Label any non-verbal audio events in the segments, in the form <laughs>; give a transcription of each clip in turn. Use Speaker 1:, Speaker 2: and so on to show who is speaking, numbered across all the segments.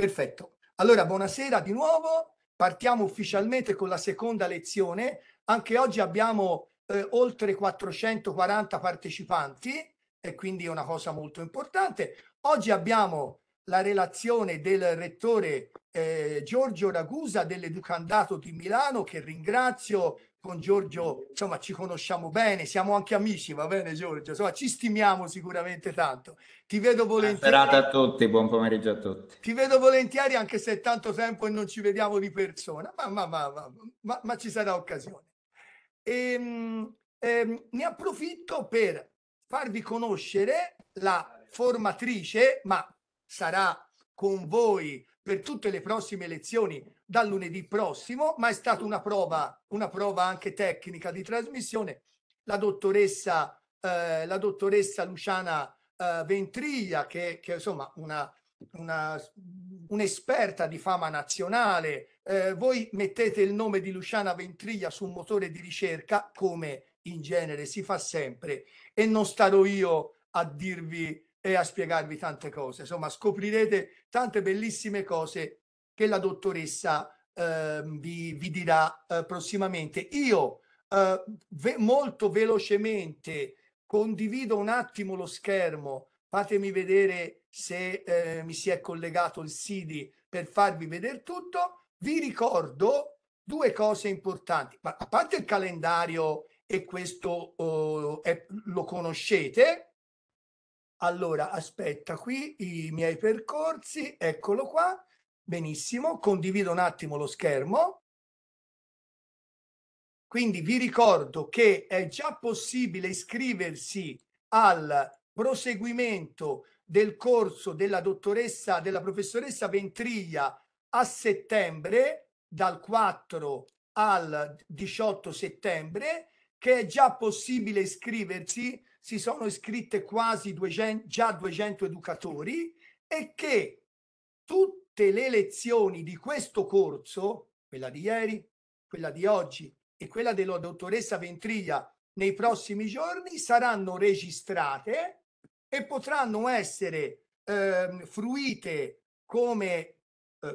Speaker 1: Perfetto. Allora, buonasera di nuovo. Partiamo ufficialmente con la seconda lezione. Anche oggi abbiamo eh, oltre 440 partecipanti e quindi è una cosa molto importante. Oggi abbiamo la relazione del rettore eh, Giorgio Ragusa dell'Educandato di Milano che ringrazio con Giorgio, insomma, ci conosciamo bene, siamo anche amici, va bene Giorgio? Insomma, ci stimiamo sicuramente tanto. Ti vedo volentieri. Buona a
Speaker 2: tutti, buon pomeriggio a tutti.
Speaker 1: Ti vedo volentieri anche se è tanto tempo e non ci vediamo di persona, ma, ma, ma, ma, ma ci sarà occasione. E, ehm, eh, ne approfitto per farvi conoscere la formatrice, ma sarà con voi per tutte le prossime lezioni dal lunedì prossimo, ma è stata una prova, una prova anche tecnica di trasmissione. La dottoressa, eh, la dottoressa Luciana eh, Ventriglia, che, che insomma una, una, un'esperta di fama nazionale, eh, voi mettete il nome di Luciana Ventriglia su un motore di ricerca, come in genere si fa sempre, e non starò io a dirvi e a spiegarvi tante cose. Insomma, scoprirete tante bellissime cose che la dottoressa eh, vi, vi, dirà eh, prossimamente. Io eh, ve molto velocemente condivido un attimo lo schermo, fatemi vedere se eh, mi si è collegato il Sidi per farvi vedere tutto. Vi ricordo due cose importanti, ma a parte il calendario e questo oh, è, lo conoscete. Allora, aspetta qui i miei percorsi, eccolo qua. Benissimo, condivido un attimo lo schermo. Quindi vi ricordo che è già possibile iscriversi al proseguimento del corso della dottoressa, della professoressa Ventriglia a settembre, dal 4 al 18 settembre, che è già possibile iscriversi, si sono iscritte quasi 200, già 200 educatori e che tutti tutte le lezioni di questo corso, quella di ieri, quella di oggi e quella della dottoressa Ventriglia nei prossimi giorni saranno registrate e potranno essere eh, fruite come eh,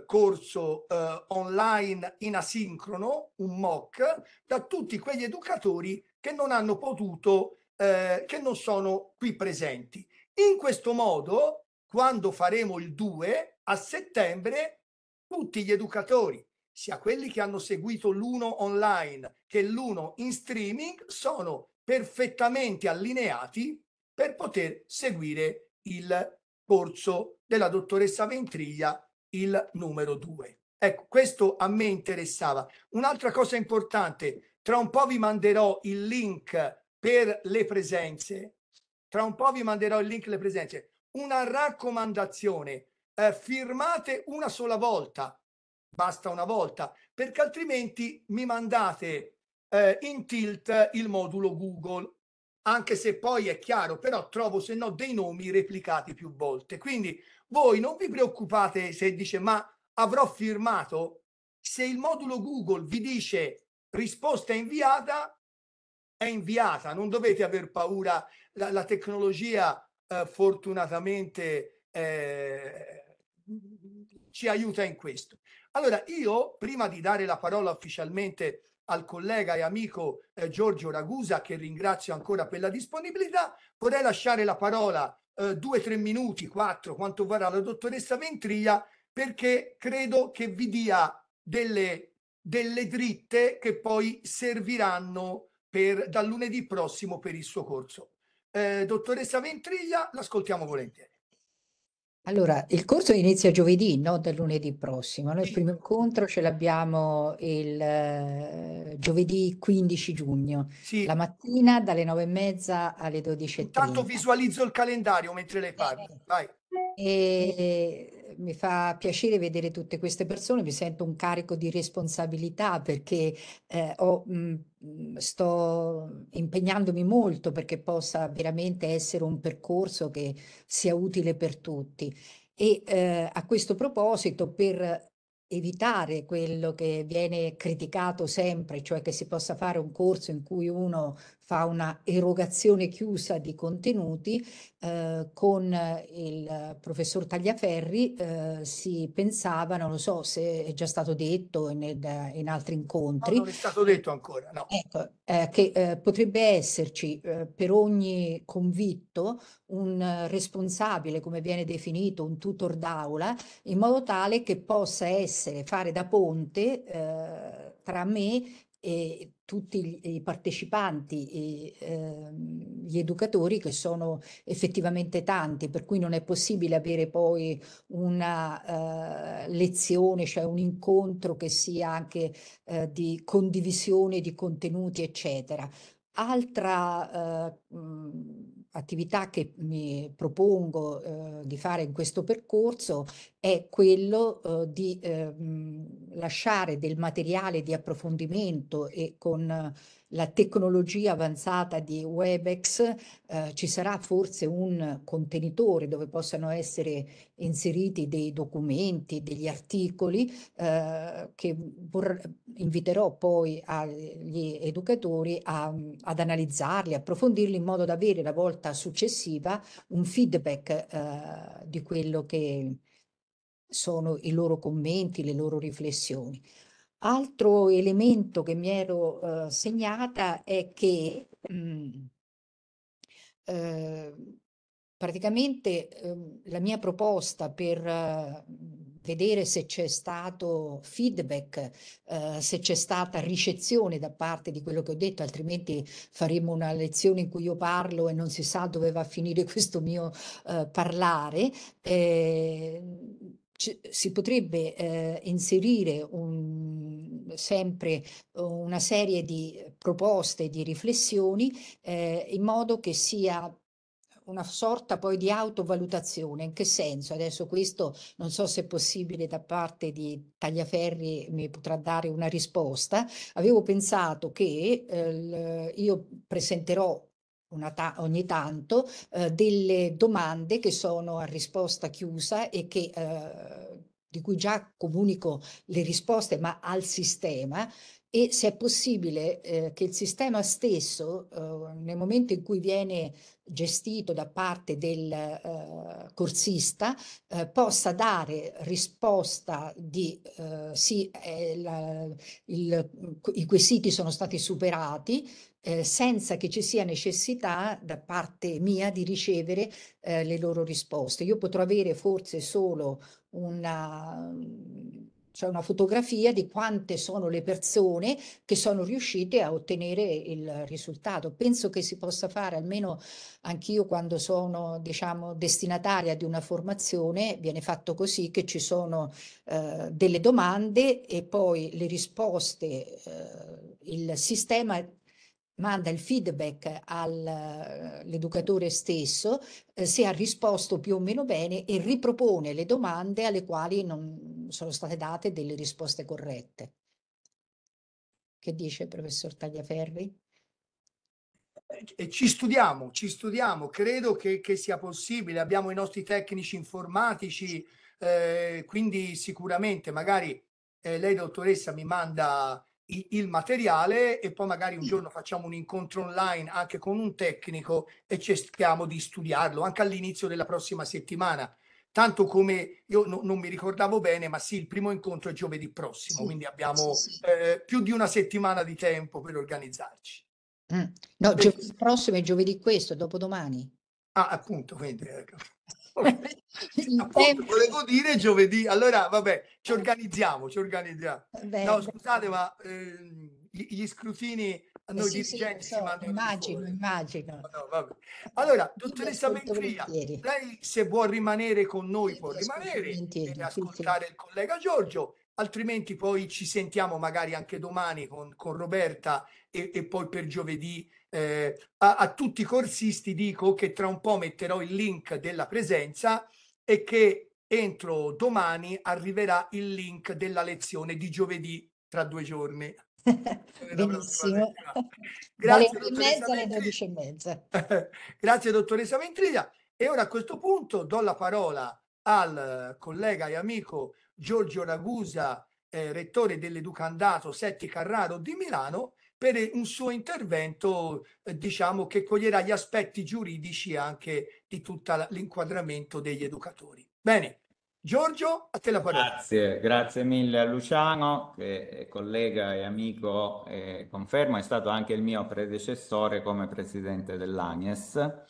Speaker 1: corso eh, online in asincrono, un MOOC, da tutti quegli educatori che non hanno potuto, eh, che non sono qui presenti. In questo modo, quando faremo il 2, a settembre tutti gli educatori, sia quelli che hanno seguito l'uno online che l'uno in streaming, sono perfettamente allineati per poter seguire il corso della dottoressa Ventriglia, il numero due. Ecco, questo a me interessava. Un'altra cosa importante, tra un po' vi manderò il link per le presenze, tra un po' vi manderò il link le presenze, una raccomandazione, eh, firmate una sola volta, basta una volta, perché altrimenti mi mandate eh, in tilt il modulo Google, anche se poi è chiaro, però trovo se no dei nomi replicati più volte. Quindi voi non vi preoccupate se dice ma avrò firmato, se il modulo Google vi dice risposta inviata, è inviata, non dovete aver paura, la, la tecnologia eh, fortunatamente eh, ci aiuta in questo. Allora, io prima di dare la parola ufficialmente al collega e amico eh, Giorgio Ragusa, che ringrazio ancora per la disponibilità, vorrei lasciare la parola eh, due, tre minuti, quattro, quanto varrà la dottoressa Ventria, perché credo che vi dia delle, delle dritte che poi serviranno per, dal lunedì prossimo per il suo corso. Eh, dottoressa Ventriglia, l'ascoltiamo volentieri.
Speaker 3: Allora, il corso inizia giovedì, non Dal lunedì prossimo. Noi il primo incontro ce l'abbiamo il eh, giovedì 15 giugno, sì. la mattina dalle 9 e mezza alle 12.30. Intanto visualizzo il calendario mentre lei eh, parla. Vai. E, eh, mi fa piacere vedere tutte queste persone, mi sento un carico di responsabilità perché eh, ho, mh, mm, mm, sto impegnandomi molto perché possa veramente essere un percorso che sia utile per tutti. E eh, a questo proposito, per evitare quello che viene criticato sempre, cioè che si possa fare un corso in cui uno fa una erogazione chiusa di contenuti, eh, con il professor Tagliaferri eh, si pensava, non lo so se è già stato detto in, in altri incontri. No, non è
Speaker 1: stato detto ancora, no.
Speaker 3: Ecco, eh, che eh, potrebbe esserci eh, per ogni convitto un responsabile, come viene definito, un tutor d'aula, in modo tale che possa essere, fare da ponte eh, tra me e tutti i partecipanti e eh, gli educatori che sono effettivamente tanti, per cui non è possibile avere poi una eh, lezione, cioè un incontro che sia anche eh, di condivisione di contenuti, eccetera. Altra eh, attività che mi propongo eh, di fare in questo percorso è quello eh, di lasciare del materiale di approfondimento e con eh, la tecnologia avanzata di Webex eh, ci sarà forse un contenitore dove possano essere inseriti dei documenti, degli articoli eh, che inviterò poi agli educatori a, ad analizzarli, approfondirli in modo da avere la volta successiva un feedback eh, di quello che sono i loro commenti, le loro riflessioni. Altro elemento che mi ero eh, segnata è che mh, mm, eh, praticamente eh, la mia proposta per eh, vedere se c'è stato feedback, eh, se c'è stata ricezione da parte di quello che ho detto, altrimenti faremo una lezione in cui io parlo e non si sa dove va a finire <laughs> questo mio eh, parlare. Eh, c- si potrebbe eh, inserire un, sempre eh, una serie di proposte, di riflessioni eh, in modo che sia una sorta poi di autovalutazione. In che senso? Adesso questo non so se è possibile da parte di Tagliaferri mi potrà dare una risposta. Avevo pensato che eh, io presenterò ta ogni tanto eh, delle domande che sono a risposta chiusa e che eh, di cui già comunico le risposte, ma al sistema, e se è possibile eh, che il sistema stesso, eh, nel momento in cui viene gestito da parte del eh, corsista, eh, possa dare risposta di eh, sì, la, il, i quesiti sono stati superati, eh, senza che ci sia necessità da parte mia di ricevere eh, le loro risposte. Io potrò avere forse solo una, cioè una fotografia di quante sono le persone che sono riuscite a ottenere il risultato. Penso che si possa fare, almeno anch'io quando sono diciamo, destinataria di una formazione, viene fatto così che ci sono eh, delle domande e poi le risposte, eh, il sistema manda il feedback all'educatore eh, stesso eh, se ha risposto più o meno bene e ripropone le domande alle quali non sono state date delle risposte corrette. Che dice il professor Tagliaferri?
Speaker 1: Eh, ci studiamo, ci studiamo, credo che, che sia possibile, abbiamo i nostri tecnici informatici, eh, quindi sicuramente magari eh, lei dottoressa mi manda il materiale e poi magari un giorno facciamo un incontro online anche con un tecnico e cerchiamo di studiarlo anche all'inizio della prossima settimana. Tanto come io no, non mi ricordavo bene, ma sì, il primo incontro è giovedì prossimo, sì, quindi abbiamo sì, sì. Eh, più di una settimana di tempo per organizzarci.
Speaker 3: Mm. No, giovedì prossimo è giovedì questo, dopodomani.
Speaker 1: Ah, appunto, quindi. Ecco. appunto, <laughs> volevo dire giovedì. Allora, vabbè, ci eh. organizziamo, ci organizziamo. Beh, no, scusate, ma eh, gli, scrutini eh a noi sì, dirigenti sì, so, Immagino, immagino. No, allora, dottoressa Mentria, lei se vuol rimanere con noi io può rimanere e ascoltare il collega Giorgio altrimenti poi ci sentiamo magari anche domani con, con Roberta e, e, poi per giovedì. Eh, a, a, tutti i corsisti dico che tra un po' metterò il link della presenza e che entro domani arriverà il link della lezione di giovedì tra due giorni. <laughs>
Speaker 3: Benissimo. <laughs> Grazie, dottoressa e e mezza.
Speaker 1: <laughs> Grazie dottoressa Ventriglia. E ora a questo punto do la parola al collega e amico Giorgio Ragusa, eh, rettore dell'Educandato Setti Carraro di Milano, per un suo intervento, eh, diciamo, che coglierà gli aspetti giuridici anche di tutto l'inquadramento degli educatori. Bene, Giorgio, a te la parola.
Speaker 2: Grazie, grazie mille a Luciano, che è collega e amico, eh, confermo, è stato anche il mio predecessore come presidente dell'ANES.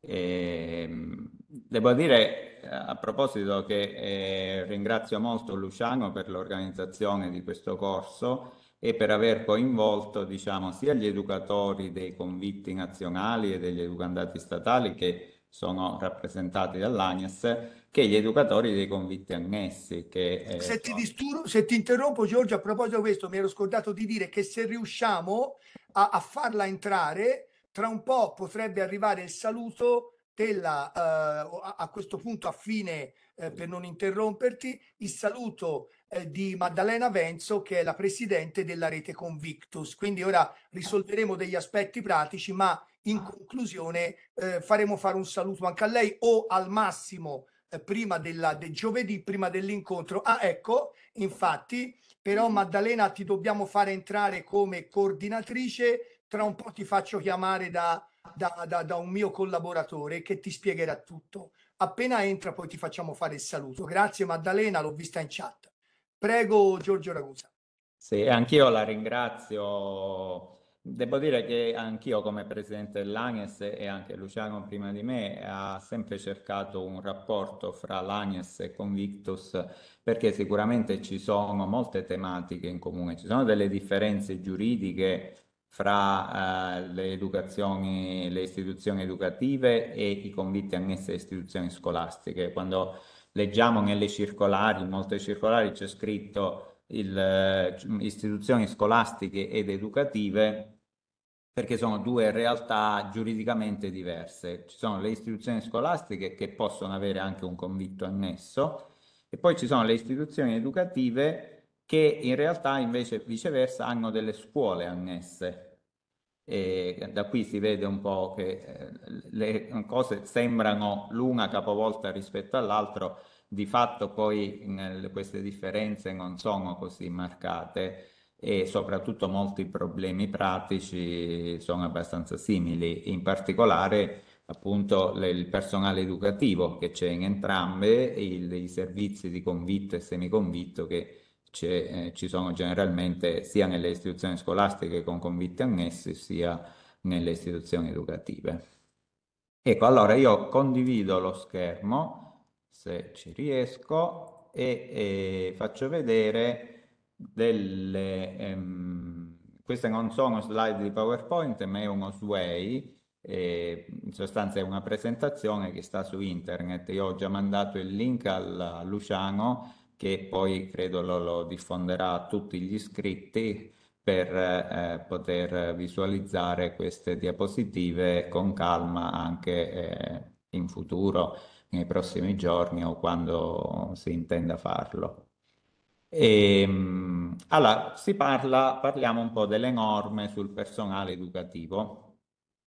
Speaker 2: Ehm, devo dire a proposito che eh, ringrazio molto Luciano per l'organizzazione di questo corso e per aver coinvolto diciamo, sia gli educatori dei convitti nazionali e degli educandati statali che sono rappresentati dall'ANES, che gli educatori dei convitti annessi. Che, eh, se,
Speaker 1: ti disturbo, se ti interrompo Giorgio, a proposito di questo, mi ero scordato di dire che se riusciamo a, a farla entrare, tra un po' potrebbe arrivare il saluto Tella, eh, a questo punto a fine, eh, per non interromperti, il saluto eh, di Maddalena Venzo, che è la presidente della rete Convictus. Quindi ora risolveremo degli aspetti pratici, ma in conclusione eh, faremo fare un saluto anche a lei o al massimo eh, prima della, del giovedì, prima dell'incontro. Ah, ecco, infatti, però Maddalena ti dobbiamo fare entrare come coordinatrice, tra un po' ti faccio chiamare da da, da, da un mio collaboratore che ti spiegherà tutto. Appena entra poi ti facciamo fare il saluto. Grazie Maddalena, l'ho vista in chat. Prego Giorgio Ragusa. Sì,
Speaker 2: anch'io la ringrazio. Devo dire che anch'io come presidente dell'ANES e anche Luciano prima di me ha sempre cercato un rapporto fra l'ANES e Convictus perché sicuramente ci sono molte tematiche in comune, ci sono delle differenze giuridiche fra eh, le educazioni, le istituzioni educative e i convitti annessi alle istituzioni scolastiche. Quando leggiamo nelle circolari, in molte circolari c'è scritto il, eh, istituzioni scolastiche ed educative perché sono due realtà giuridicamente diverse. Ci sono le istituzioni scolastiche che possono avere anche un convitto annesso e poi ci sono le istituzioni educative che in realtà invece viceversa hanno delle scuole annesse e da qui si vede un po' che eh, le cose sembrano l'una capovolta rispetto all'altro, di fatto poi nel, queste differenze non sono così marcate e soprattutto molti problemi pratici sono abbastanza simili, in particolare appunto le, il personale educativo che c'è in entrambe, il, i servizi di convitto e semiconvitto che eh, ci sono generalmente sia nelle istituzioni scolastiche con convitti annessi, sia nelle istituzioni educative. Ecco, allora io condivido lo schermo, se ci riesco, e, e faccio vedere delle... Ehm, queste non sono slide di PowerPoint, ma è uno Sway, in sostanza è una presentazione che sta su internet. Io ho già mandato il link a Luciano che poi credo lo, lo diffonderà a tutti gli iscritti per eh, poter visualizzare queste diapositive con calma anche eh, in futuro, nei prossimi giorni o quando si intenda farlo. E, ehm, allora, si parla, parliamo un po' delle norme sul personale educativo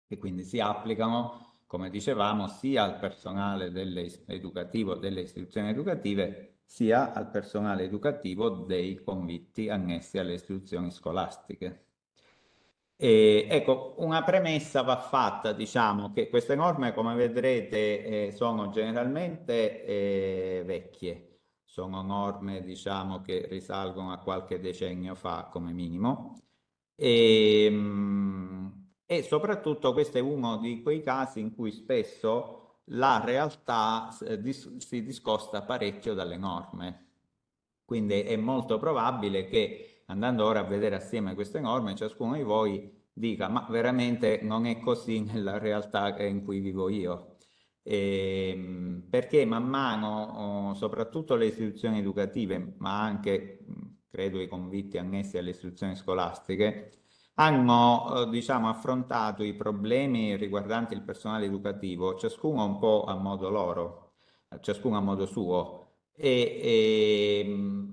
Speaker 2: che quindi si applicano, come dicevamo, sia al personale delle, educativo delle istituzioni educative sia al personale educativo dei convitti annessi alle istituzioni scolastiche. E, ecco, una premessa va fatta, diciamo che queste norme, come vedrete, eh, sono generalmente eh, vecchie, sono norme diciamo, che risalgono a qualche decennio fa come minimo. E, ehm, mh, e soprattutto questo è uno di quei casi in cui spesso la realtà eh, si discosta parecchio dalle norme. Quindi è molto probabile che andando ora a vedere assieme queste norme, ciascuno di voi dica ma veramente non è così nella realtà in cui vivo io. E, ehm, perché man mano, oh, soprattutto le istituzioni educative, ma anche credo i convitti annessi alle istituzioni scolastiche, hanno eh, diciamo, affrontato i problemi riguardanti il personale educativo, ciascuno un po' a modo loro, ciascuno a modo suo, e, e mm,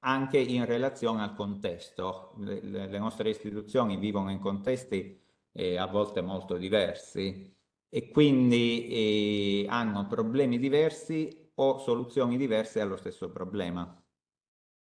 Speaker 2: anche in relazione al contesto. Le, le nostre istituzioni vivono in contesti eh, a volte molto diversi e quindi eh, hanno problemi diversi o soluzioni diverse allo stesso problema.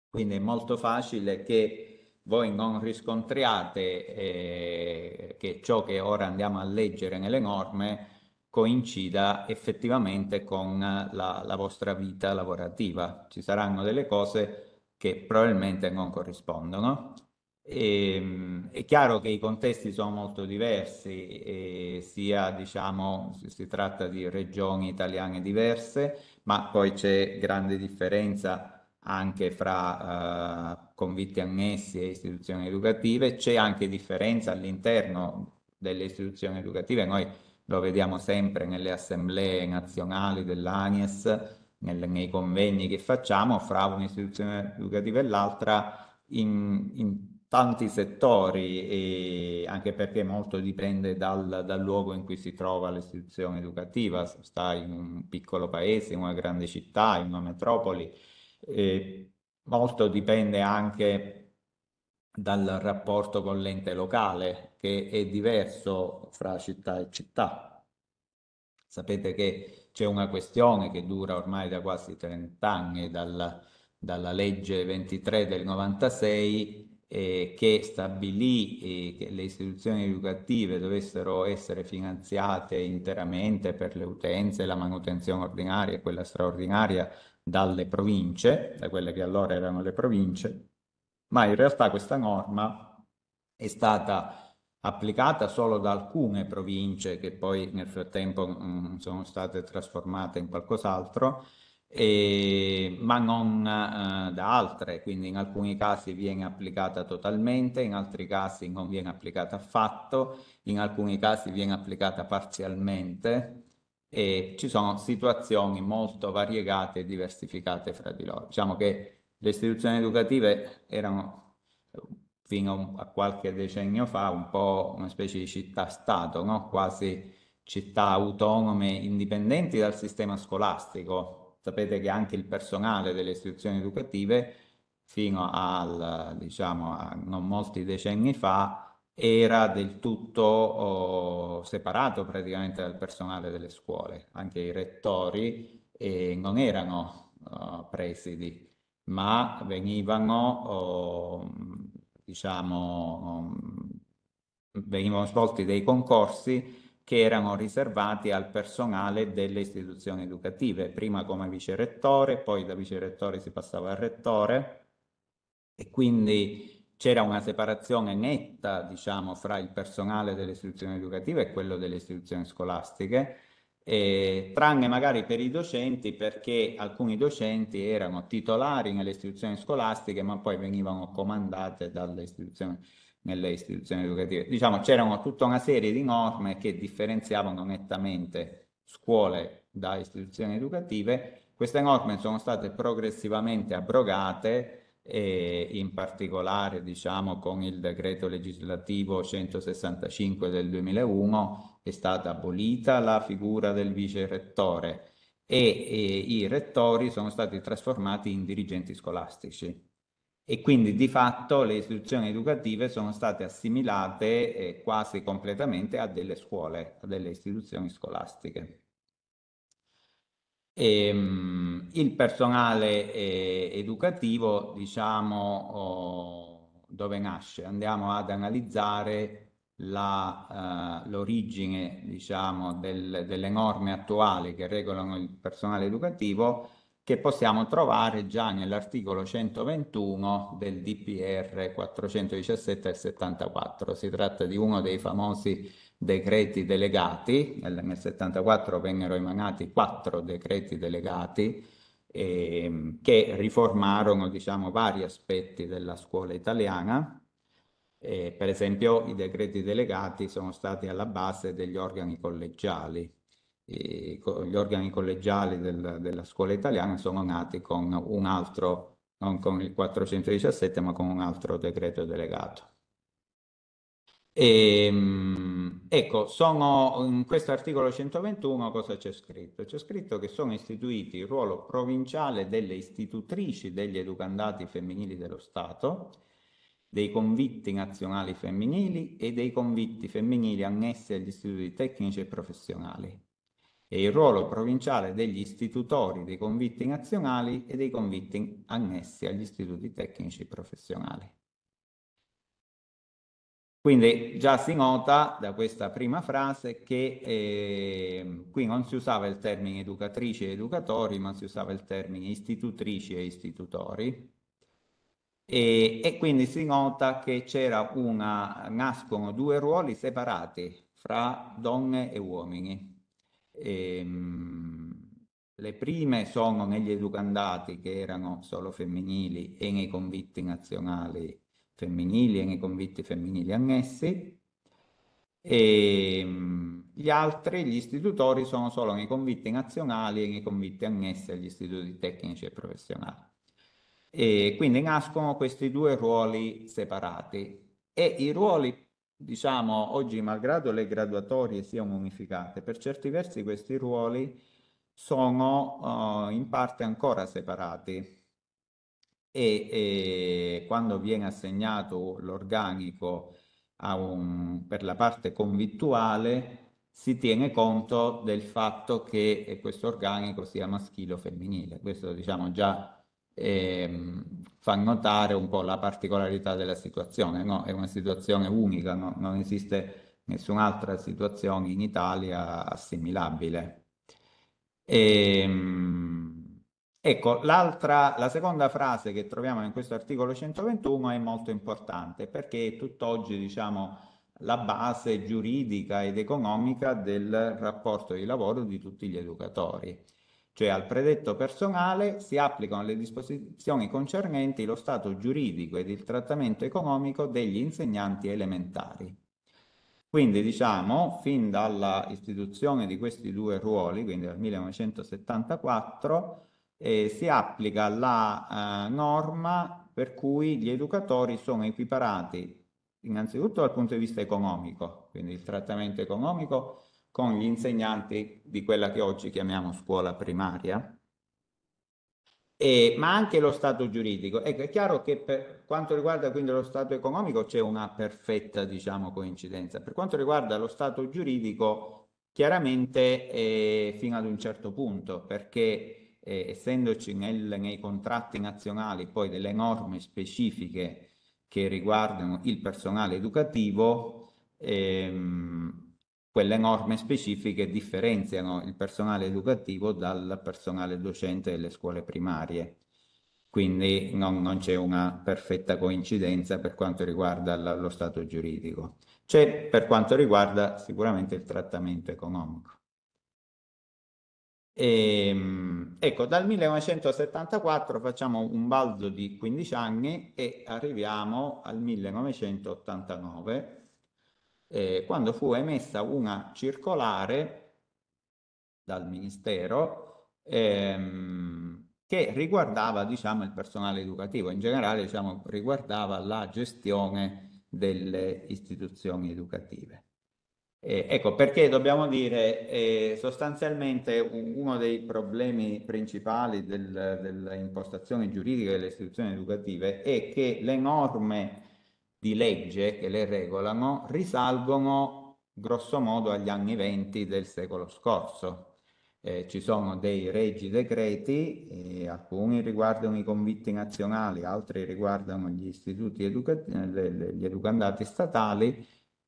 Speaker 2: Quindi è molto facile che voi non riscontriate eh, che ciò che ora andiamo a leggere nelle norme coincida effettivamente con la, la vostra vita lavorativa. Ci saranno delle cose che probabilmente non corrispondono. E, ehm, è chiaro che i contesti sono molto diversi, sia diciamo si tratta di regioni italiane diverse, ma poi c'è grande differenza anche fra eh, convitti annessi e istituzioni educative, c'è anche differenza all'interno delle istituzioni educative, noi lo vediamo sempre nelle assemblee nazionali dell'ANIES, nel, nei convegni che facciamo, fra un'istituzione educativa e l'altra in, in tanti settori, e anche perché molto dipende dal, dal luogo in cui si trova l'istituzione educativa, sta in un piccolo paese, in una grande città, in una metropoli eh, molto dipende anche dal rapporto con l'ente locale che è diverso fra città e città. Sapete che c'è una questione che dura ormai da quasi 30 anni dalla, dalla legge 23 del 96 eh, che stabilì eh, che le istituzioni educative dovessero essere finanziate interamente per le utenze, la manutenzione ordinaria e quella straordinaria dalle province, da quelle che allora erano le province, ma in realtà questa norma è stata applicata solo da alcune province che poi nel frattempo mh, mm, sono state trasformate in qualcos'altro, e, ma non eh, da altre, quindi in alcuni casi viene applicata totalmente, in altri casi non viene applicata affatto, in alcuni casi viene applicata parzialmente, e ci sono situazioni molto variegate e diversificate fra di loro. Diciamo che le istituzioni educative erano fino a qualche decennio fa un po' una specie di città-stato, no? quasi città autonome indipendenti dal sistema scolastico. Sapete che anche il personale delle istituzioni educative fino al, diciamo, a non molti decenni fa era del tutto oh, separato praticamente dal personale delle scuole, anche i rettori eh, non erano oh, presidi, ma venivano, oh, diciamo, oh, venivano svolti dei concorsi che erano riservati al personale delle istituzioni educative, prima come vicerettore, poi da vicerettore si passava al rettore e quindi c'era una separazione netta, diciamo, fra il personale delle istituzioni educative e quello delle istituzioni scolastiche, eh, tranne magari per i docenti perché alcuni docenti erano titolari nelle istituzioni scolastiche ma poi venivano comandate dalle istituzioni, nelle istituzioni educative. Diciamo, c'erano tutta una serie di norme che differenziavano nettamente scuole da istituzioni educative. Queste norme sono state progressivamente abrogate e in particolare diciamo, con il decreto legislativo 165 del 2001 è stata abolita la figura del vice rettore e, e i rettori sono stati trasformati in dirigenti scolastici e quindi di fatto le istituzioni educative sono state assimilate eh, quasi completamente a delle scuole, a delle istituzioni scolastiche. E, ehm, il personale eh, educativo, diciamo, oh, dove nasce? Andiamo ad analizzare eh, l'origine, uh, diciamo, del, delle norme attuali che regolano il personale educativo che possiamo trovare già nell'articolo 121 del DPR 417 del 74. Si tratta di uno dei famosi decreti delegati, nel 1974 vennero emanati quattro decreti delegati eh, che riformarono diciamo, vari aspetti della scuola italiana. Eh, per esempio i decreti delegati sono stati alla base degli organi collegiali. Eh, gli organi collegiali del, della scuola italiana sono nati con un altro, non con il 417, ma con un altro decreto delegato. E, ehm, ecco, sono, in questo articolo 121 cosa c'è scritto? C'è scritto che sono istituiti il ruolo provinciale delle istitutrici degli educandati femminili dello Stato, dei convitti nazionali femminili e dei convitti femminili annessi agli istituti tecnici e professionali e il ruolo provinciale degli istitutori dei convitti nazionali e dei convitti annessi agli istituti tecnici e professionali. Quindi già si nota da questa prima frase che eh, qui non si usava il termine educatrici e educatori, ma si usava il termine istitutrici e istitutori. E, e quindi si nota che c'era una, nascono due ruoli separati fra donne e uomini. E, ehm, le prime sono negli educandati che erano solo femminili e nei convitti nazionali femminili e nei convitti femminili annessi e gli altri, gli istitutori, sono solo nei convitti nazionali e nei convitti annessi agli istituti tecnici e professionali. E quindi nascono questi due ruoli separati e i ruoli diciamo oggi malgrado le graduatorie siano unificate per certi versi questi ruoli sono uh, in parte ancora separati e, e quando viene assegnato l'organico un, per la parte convittuale si tiene conto del fatto che questo organico sia maschile o femminile. Questo diciamo già eh, fa notare un po' la particolarità della situazione, no? è una situazione unica, no? non esiste nessun'altra situazione in Italia assimilabile. E, ehm, Ecco, l'altra, la seconda frase che troviamo in questo articolo 121 è molto importante perché è tutt'oggi diciamo, la base giuridica ed economica del rapporto di lavoro di tutti gli educatori. Cioè al predetto personale si applicano le disposizioni concernenti lo stato giuridico ed il trattamento economico degli insegnanti elementari. Quindi diciamo, fin dalla istituzione di questi due ruoli, quindi dal 1974, eh, si applica la eh, norma per cui gli educatori sono equiparati innanzitutto dal punto di vista economico, quindi il trattamento economico con gli insegnanti di quella che oggi chiamiamo scuola primaria, eh, ma anche lo stato giuridico. Ecco, è chiaro che per quanto riguarda quindi lo stato economico c'è una perfetta, diciamo, coincidenza. Per quanto riguarda lo stato giuridico, chiaramente eh, fino ad un certo punto, perché eh, essendoci nel, nei contratti nazionali poi delle norme specifiche che riguardano il personale educativo, ehm, quelle norme specifiche differenziano il personale educativo dal personale docente delle scuole primarie. Quindi non, non c'è una perfetta coincidenza per quanto riguarda la, lo stato giuridico. C'è per quanto riguarda sicuramente il trattamento economico. E, ehm, ecco, dal 1974 facciamo un balzo di 15 anni e arriviamo al 1989, eh, quando fu emessa una circolare dal Ministero ehm, che riguardava diciamo, il personale educativo, in generale diciamo, riguardava la gestione delle istituzioni educative. Eh, ecco perché dobbiamo dire eh, sostanzialmente uno dei problemi principali del, delle impostazioni delle istituzioni educative è che le norme di legge che le regolano risalgono grossomodo agli anni venti del secolo scorso. Eh, ci sono dei regi decreti, eh, alcuni riguardano i convitti nazionali, altri riguardano gli istituti educa- gli educandati statali.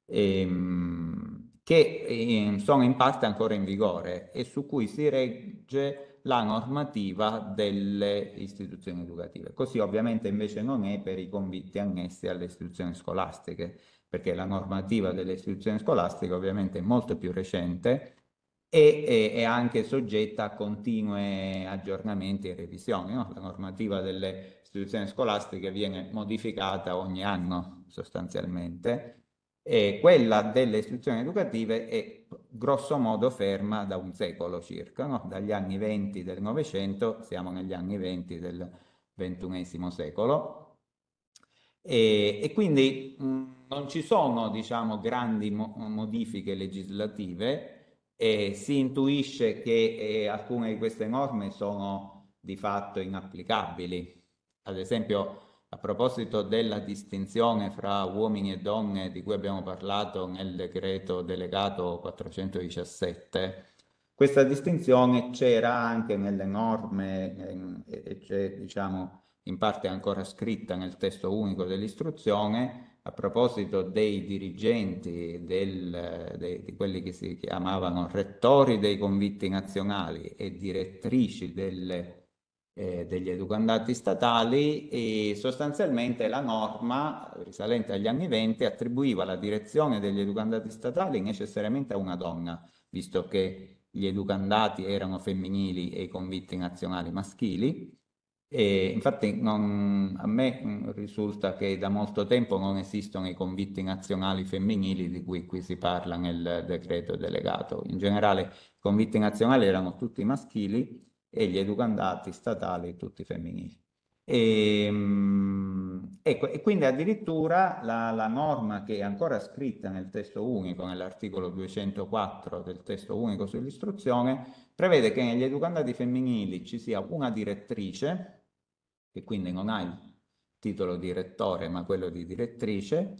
Speaker 2: E, ehm, che ehm, sono in parte ancora in vigore e su cui si regge la normativa delle istituzioni educative. Così ovviamente invece non è per i convitti annessi alle istituzioni scolastiche, perché la normativa delle istituzioni scolastiche ovviamente è molto più recente e è, anche soggetta a continue aggiornamenti e revisioni. No? La normativa delle istituzioni scolastiche viene modificata ogni anno sostanzialmente e quella delle istituzioni educative è grosso modo ferma da un secolo circa, no? dagli anni 20 del Novecento, siamo negli anni 20 del XXI secolo, e, e quindi mh, mm, non ci sono diciamo, grandi mo modifiche legislative, eh, si intuisce che eh, alcune di queste norme sono di fatto inapplicabili. Ad esempio a proposito della distinzione fra uomini e donne di cui abbiamo parlato nel decreto delegato 417, questa distinzione c'era anche nelle norme ehm, e c'è diciamo in parte ancora scritta nel testo unico dell'istruzione a proposito dei dirigenti, del, de, di quelli che si chiamavano rettori dei convitti nazionali e direttrici delle eh, degli educandati statali e sostanzialmente la norma risalente agli anni 20 attribuiva la direzione degli educandati statali necessariamente a una donna, visto che gli educandati erano femminili e i convitti nazionali maschili. E infatti non, a me mm, risulta che da molto tempo non esistono i convitti nazionali femminili di cui qui si parla nel decreto delegato. In generale i convitti nazionali erano tutti maschili e gli educandati statali tutti femminili. E, ehm, ecco, e quindi addirittura la, la, norma che è ancora scritta nel testo unico, nell'articolo 204 del testo unico sull'istruzione, prevede che negli educandati femminili ci sia una direttrice, che quindi non ha il titolo di rettore ma quello di direttrice,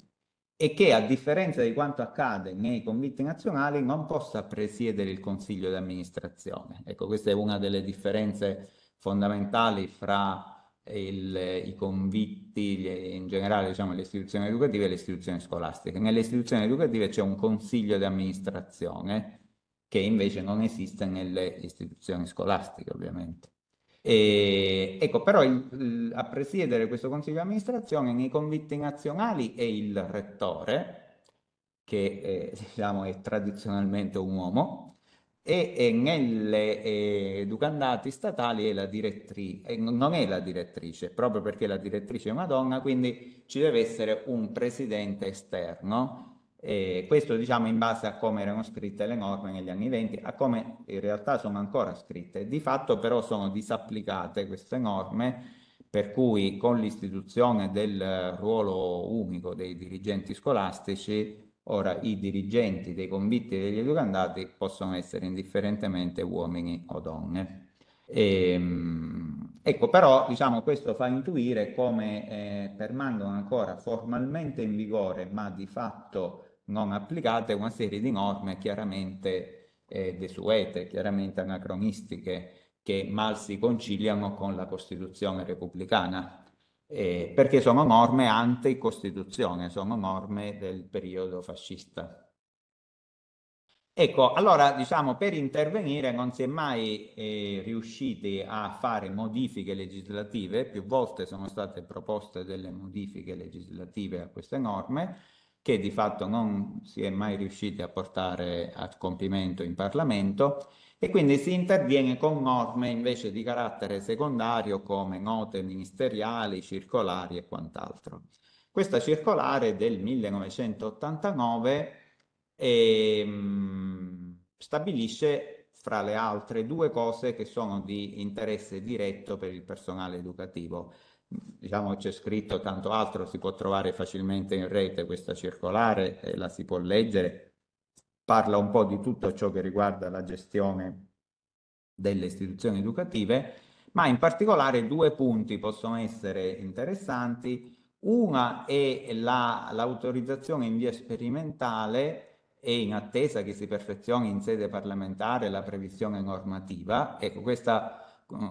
Speaker 2: e che a differenza di quanto accade nei convitti nazionali non possa presiedere il consiglio di amministrazione. Ecco, questa è una delle differenze fondamentali fra il, i convitti, in generale diciamo, le istituzioni educative e le istituzioni scolastiche. Nelle istituzioni educative c'è un consiglio di amministrazione che invece non esiste nelle istituzioni scolastiche ovviamente. E, ecco, però il, a presiedere questo consiglio di amministrazione nei convitti nazionali è il rettore, che eh, <laughs> diciamo è tradizionalmente un uomo, e, e nelle eh, ducandati statali è la direttrice, eh, non è la direttrice, proprio perché la direttrice è una donna, quindi ci deve essere un presidente esterno e questo diciamo in base a come erano scritte le norme negli anni 20, a come in realtà sono ancora scritte. Di fatto però sono disapplicate queste norme, per cui con l'istituzione del ruolo unico dei dirigenti scolastici, ora i dirigenti dei convitti degli educandati possono essere indifferentemente uomini o donne. E, ehm, ecco, però diciamo questo fa intuire come eh, permangono ancora formalmente in vigore, ma di fatto non applicate una serie di norme chiaramente eh, desuete, chiaramente anacronistiche, che mal si conciliano con la Costituzione repubblicana, eh, perché sono norme anticostituzione, sono norme del periodo fascista. Ecco, allora diciamo per intervenire non si è mai eh, riusciti a fare modifiche legislative, più volte sono state proposte delle modifiche legislative a queste norme, che di fatto non si è mai riusciti a portare a compimento in Parlamento e quindi si interviene con norme invece di carattere secondario come note ministeriali, circolari e quant'altro. Questa circolare del 1989 ehm, stabilisce fra le altre due cose che sono di interesse diretto per il personale educativo diciamo c'è scritto tanto altro, si può trovare facilmente in rete questa circolare, e la si può leggere, parla un po' di tutto ciò che riguarda la gestione delle istituzioni educative, ma in particolare due punti possono essere interessanti. Una è la, l'autorizzazione in via sperimentale e in attesa che si perfezioni in sede parlamentare la previsione normativa. Ecco, questa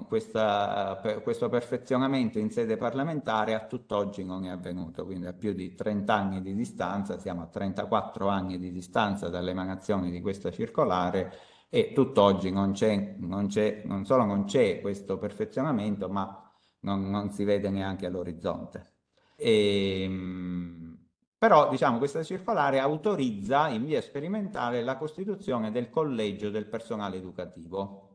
Speaker 2: questa, per, questo perfezionamento in sede parlamentare a tutt'oggi non è avvenuto, quindi a più di 30 anni di distanza, siamo a 34 anni di distanza dall'emanazione di questa circolare e tutt'oggi non, c'è, non, c'è, non solo non c'è questo perfezionamento, ma non, non si vede neanche all'orizzonte. E, ehm, però diciamo, questa circolare autorizza in via sperimentale la costituzione del collegio del personale educativo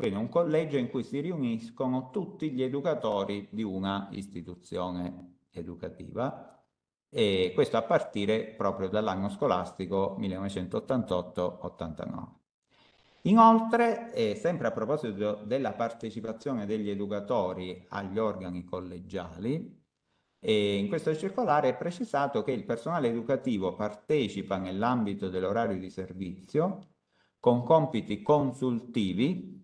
Speaker 2: quindi un collegio in cui si riuniscono tutti gli educatori di una istituzione educativa e questo a partire proprio dall'anno scolastico 1988-89. Inoltre, eh, sempre a proposito della partecipazione degli educatori agli organi collegiali, eh, in questo circolare è precisato che il personale educativo partecipa nell'ambito dell'orario di servizio con compiti consultivi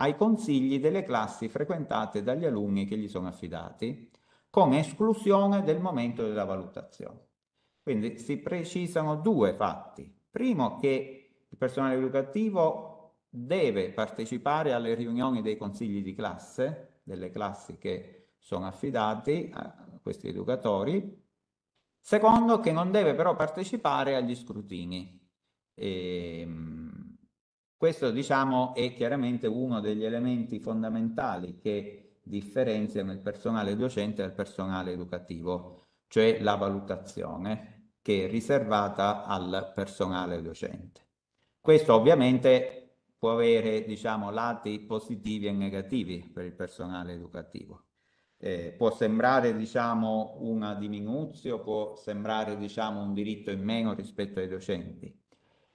Speaker 2: ai consigli delle classi frequentate dagli alunni che gli sono affidati, con esclusione del momento della valutazione. Quindi si precisano due fatti. Primo che il personale educativo deve partecipare alle riunioni dei consigli di classe, delle classi che sono affidati a questi educatori. Secondo che non deve però partecipare agli scrutini. E, ehm, questo diciamo è chiaramente uno degli elementi fondamentali che differenziano il personale docente dal personale educativo, cioè la valutazione che è riservata al personale docente. Questo ovviamente può avere diciamo, lati positivi e negativi per il personale educativo. Eh, può sembrare diciamo, una diminuzione, può sembrare diciamo, un diritto in meno rispetto ai docenti,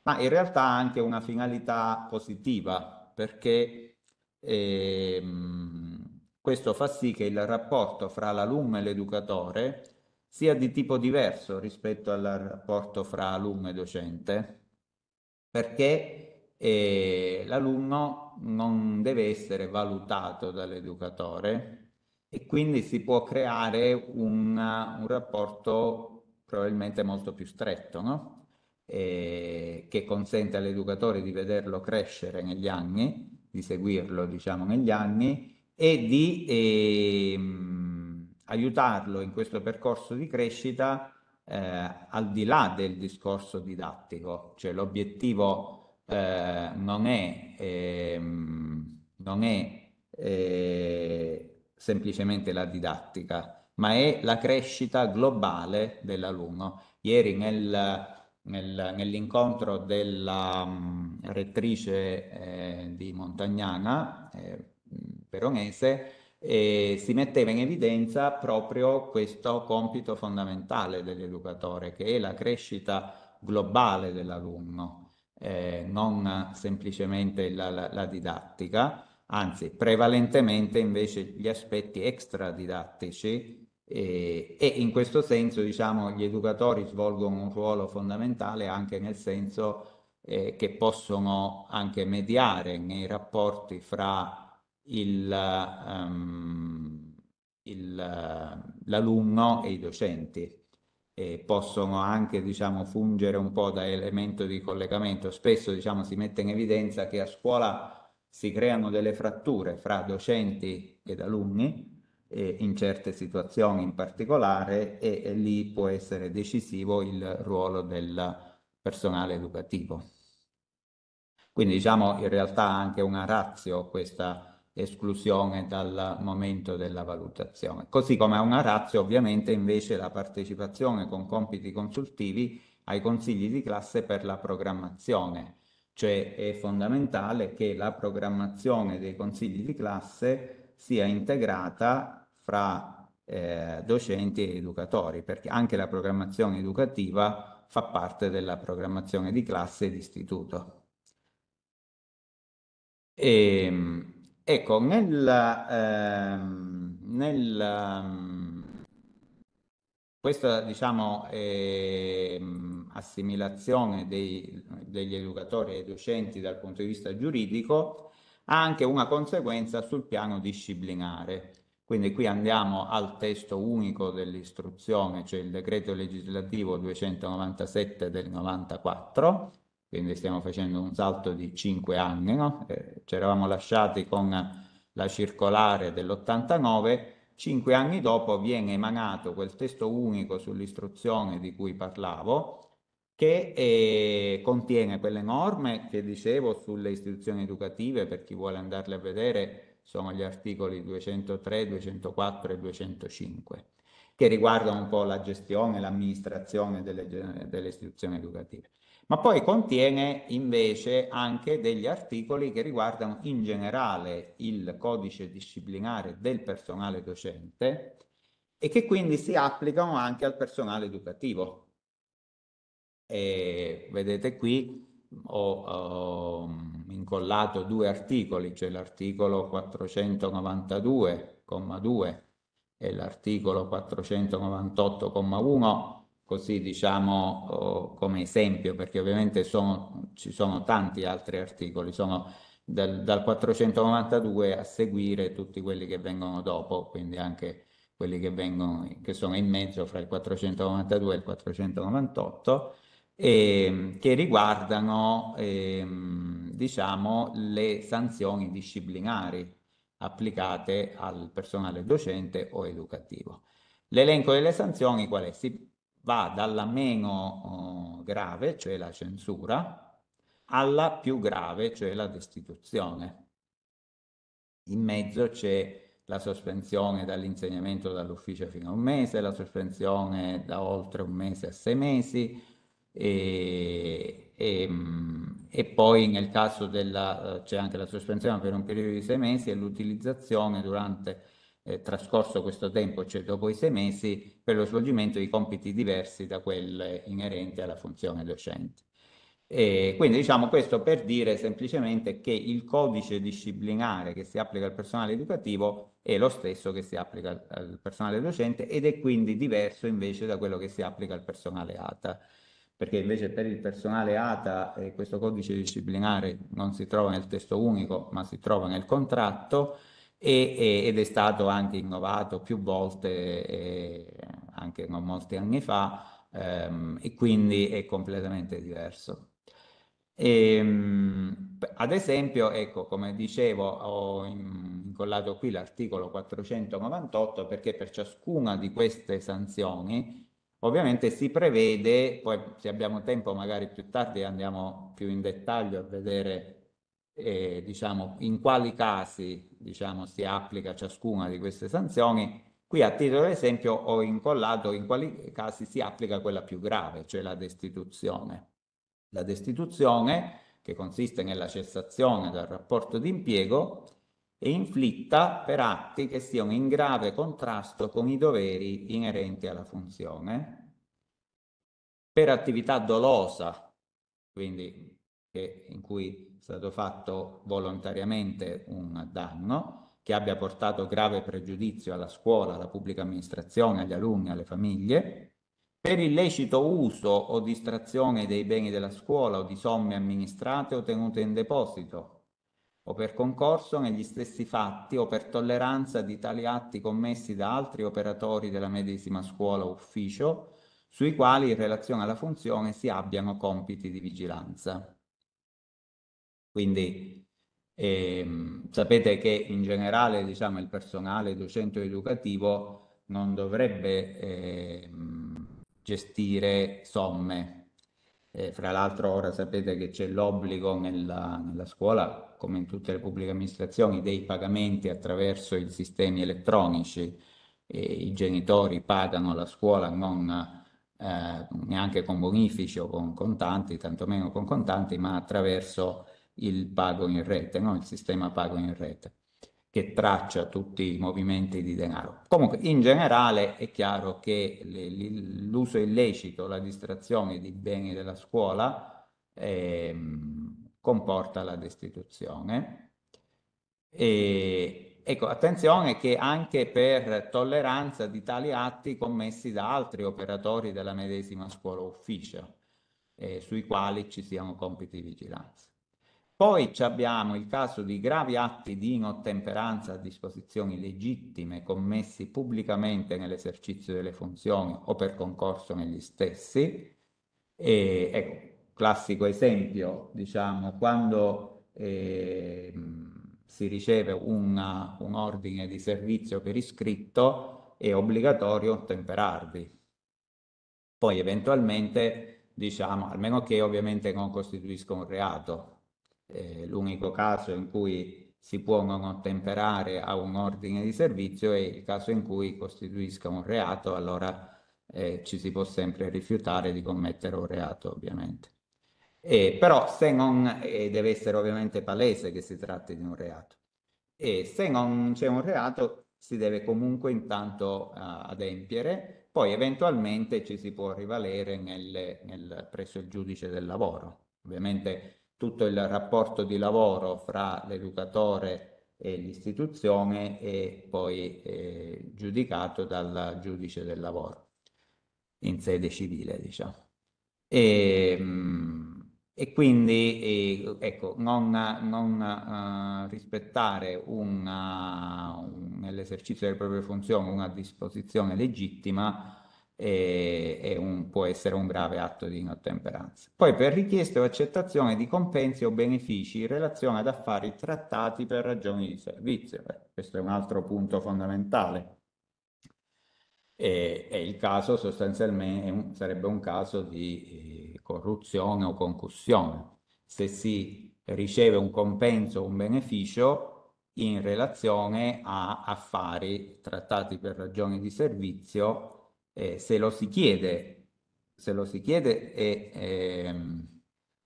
Speaker 2: ma in realtà ha anche una finalità positiva perché ehm, questo fa sì che il rapporto fra l'alunno e l'educatore sia di tipo diverso rispetto al rapporto fra alunno e docente, perché eh, l'alunno non deve essere valutato dall'educatore e quindi si può creare un, un rapporto probabilmente molto più stretto, no? Eh, che consente all'educatore di vederlo crescere negli anni, di seguirlo diciamo negli anni e di eh, aiutarlo in questo percorso di crescita eh, al di là del discorso didattico, cioè l'obiettivo eh, non è, ehm, non è eh, semplicemente la didattica, ma è la crescita globale dell'alunno. Ieri nel nel, nell'incontro della um, rettrice eh, di Montagnana, eh, Veronese, mm, eh, si metteva in evidenza proprio questo compito fondamentale dell'educatore, che è la crescita globale dell'alunno, eh, non semplicemente la, la, la didattica, anzi prevalentemente invece gli aspetti extradidattici e, eh, e, in questo senso diciamo, gli educatori svolgono un ruolo fondamentale anche nel senso eh, che possono anche mediare nei rapporti fra ehm, l'alunno um, e i docenti. E possono anche diciamo, fungere un po' da elemento di collegamento. Spesso diciamo, si mette in evidenza che a scuola si creano delle fratture fra docenti ed alunni, eh, in certe situazioni in particolare e, e lì può essere decisivo il ruolo del personale educativo. Quindi diciamo in realtà anche una razio questa esclusione dal momento della valutazione. Così come ha una razio ovviamente invece la partecipazione con compiti consultivi ai consigli di classe per la programmazione, cioè è fondamentale che la programmazione dei consigli di classe sia integrata fra eh, docenti e educatori, perché anche la programmazione educativa fa parte della programmazione di classe e di istituto. E, ehm, ecco, nel, eh, nella, questa diciamo, eh, assimilazione dei, degli educatori e docenti dal punto di vista giuridico ha anche una conseguenza sul piano disciplinare quindi qui andiamo al testo unico dell'istruzione, cioè il decreto legislativo 297 del 94, quindi stiamo facendo un salto di 5 anni, no? eh, ci eravamo lasciati con la circolare dell'89, 5 anni dopo viene emanato quel testo unico sull'istruzione di cui parlavo, che eh, contiene quelle norme che dicevo sulle istituzioni educative, per chi vuole andarle a vedere, sono gli articoli 203, 204 e 205, che riguardano un po' la gestione, l'amministrazione delle, delle istituzioni educative. Ma poi contiene invece anche degli articoli che riguardano in generale il codice disciplinare del personale docente e che quindi si applicano anche al personale educativo, e vedete qui ho, ho, incollato due articoli, cioè l'articolo 492,2 e l'articolo 498,1, così diciamo oh, come esempio, perché ovviamente sono, ci sono tanti altri articoli, sono dal, dal 492 a seguire tutti quelli che vengono dopo, quindi anche quelli che, vengono, che sono in mezzo fra il 492 e il 498 ehm, che riguardano ehm, diciamo, le sanzioni disciplinari applicate al personale docente o educativo. L'elenco delle sanzioni qual è? Si va dalla meno oh, grave, cioè la censura, alla più grave, cioè la destituzione. In mezzo c'è la sospensione dall'insegnamento dall'ufficio fino a un mese, la sospensione da oltre un mese a sei mesi, e, e, e poi nel caso della eh, c'è anche la sospensione per un periodo di sei mesi e l'utilizzazione durante eh, trascorso questo tempo, cioè dopo i sei mesi, per lo svolgimento di compiti diversi da quelli inerenti alla funzione docente. E quindi diciamo questo per dire semplicemente che il codice disciplinare che si applica al personale educativo è lo stesso che si applica al, al personale docente ed è quindi diverso invece da quello che si applica al personale ATA perché invece per il personale ATA eh, questo codice disciplinare non si trova nel testo unico, ma si trova nel contratto e, e, ed è stato anche innovato più volte, eh, anche non molti anni fa, ehm, e quindi è completamente diverso. E, ehm, ad esempio, ecco, come dicevo, ho incollato qui l'articolo 498 perché per ciascuna di queste sanzioni Ovviamente si prevede, poi se abbiamo tempo magari più tardi andiamo più in dettaglio a vedere eh, diciamo, in quali casi diciamo, si applica ciascuna di queste sanzioni. Qui a titolo di esempio ho incollato in quali casi si applica quella più grave, cioè la destituzione. La destituzione, che consiste nella cessazione dal rapporto di impiego, e inflitta per atti che siano in grave contrasto con i doveri inerenti alla funzione, per attività dolosa, quindi che, in cui è stato fatto volontariamente un danno, che abbia portato grave pregiudizio alla scuola, alla pubblica amministrazione, agli alunni, alle famiglie, per illecito uso o distrazione dei beni della scuola o di somme amministrate o tenute in deposito, o per concorso negli stessi fatti o per tolleranza di tali atti commessi da altri operatori della medesima scuola o ufficio, sui quali in relazione alla funzione si abbiano compiti di vigilanza. Quindi ehm, sapete che in generale diciamo, il personale docente educativo non dovrebbe ehm, gestire somme, eh, fra l'altro ora sapete che c'è l'obbligo nella, nella, scuola, come in tutte le pubbliche amministrazioni, dei pagamenti attraverso i sistemi elettronici. Eh, I genitori pagano la scuola non eh, neanche con bonifici o con contanti, tantomeno con contanti, ma attraverso il pago in rete, no? il sistema pago in rete che traccia tutti i movimenti di denaro. Comunque, in generale è chiaro che l'uso illecito, la distrazione di beni della scuola eh, comporta la destituzione. E, ecco, attenzione che anche per tolleranza di tali atti commessi da altri operatori della medesima scuola o ufficio, eh, sui quali ci siano compiti di vigilanza. Poi abbiamo il caso di gravi atti di inottemperanza a disposizioni legittime commessi pubblicamente nell'esercizio delle funzioni o per concorso negli stessi. E, ecco, classico esempio, diciamo, quando eh, si riceve una, un ordine di servizio per iscritto è obbligatorio ottemperarvi. Poi eventualmente, diciamo, almeno che ovviamente non costituisca un reato, eh, l'unico caso in cui si può non ottemperare a un ordine di servizio e il caso in cui costituisca un reato, allora eh, ci si può sempre rifiutare di commettere un reato, ovviamente. E, eh, però se non, eh, deve essere ovviamente palese che si tratti di un reato, e se non c'è un reato si deve comunque intanto eh, adempiere, poi eventualmente ci si può rivalere nel, nel, presso il giudice del lavoro. Ovviamente tutto il rapporto di lavoro fra l'educatore e l'istituzione è poi eh, giudicato dal giudice del lavoro in sede civile, diciamo. E, ehm, e quindi eh, ecco, non, non eh, rispettare un, nell'esercizio delle proprie funzioni una disposizione legittima e, e un, può essere un grave atto di inottemperanza. Poi per richiesta o accettazione di compensi o benefici in relazione ad affari trattati per ragioni di servizio. Beh, questo è un altro punto fondamentale. E, e il caso sostanzialmente un, sarebbe un caso di eh, corruzione o concussione. Se si riceve un compenso o un beneficio in relazione a affari trattati per ragioni di servizio eh, se lo si chiede, se lo si chiede è, è, ehm,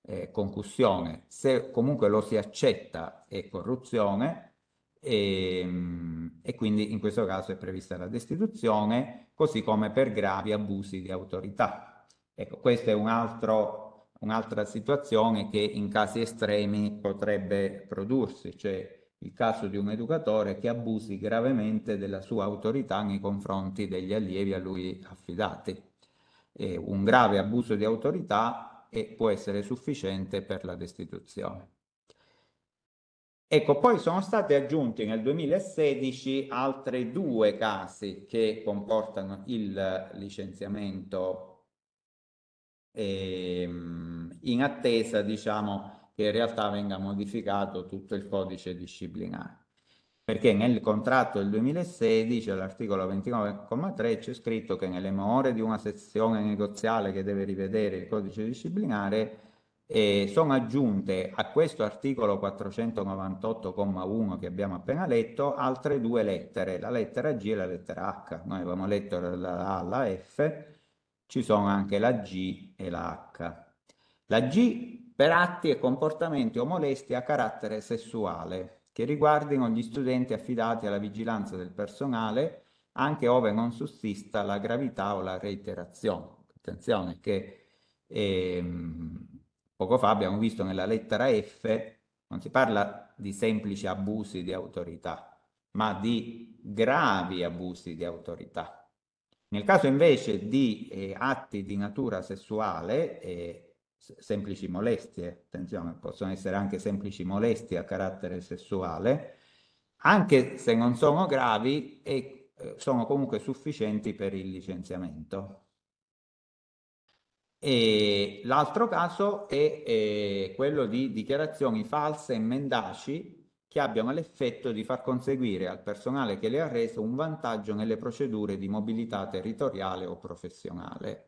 Speaker 2: è concussione, se comunque lo si accetta è corruzione e, ehm, e quindi in questo caso è prevista la destituzione, così come per gravi abusi di autorità. Ecco, questa è un un'altra situazione che in casi estremi potrebbe prodursi, cioè il caso di un educatore che abusi gravemente della sua autorità nei confronti degli allievi a lui affidati. E un grave abuso di autorità e può essere sufficiente per la destituzione. Ecco, poi sono stati aggiunti nel 2016 altri due casi che comportano il licenziamento ehm, in attesa, diciamo, che in realtà venga modificato tutto il codice disciplinare. Perché nel contratto del 2016, all'articolo 29,3, c'è scritto che nelle more di una sezione negoziale che deve rivedere il codice disciplinare, eh, sono aggiunte a questo articolo 498,1 che abbiamo appena letto altre due lettere, la lettera G e la lettera H. Noi avevamo letto la A, la F, ci sono anche la G e la H. La G per atti e comportamenti o molestie a carattere sessuale che riguardino gli studenti affidati alla vigilanza del personale anche ove non sussista la gravità o la reiterazione. Attenzione che ehm, poco fa abbiamo visto nella lettera F non si parla di semplici abusi di autorità, ma di gravi abusi di autorità. Nel caso invece di eh, atti di natura sessuale, eh, semplici molestie, attenzione, possono essere anche semplici molestie a carattere sessuale, anche se non sono gravi e eh, sono comunque sufficienti per il licenziamento. E l'altro caso è, è, eh, quello di dichiarazioni false e mendaci che abbiano l'effetto di far conseguire al personale che le ha reso un vantaggio nelle procedure di mobilità territoriale o professionale.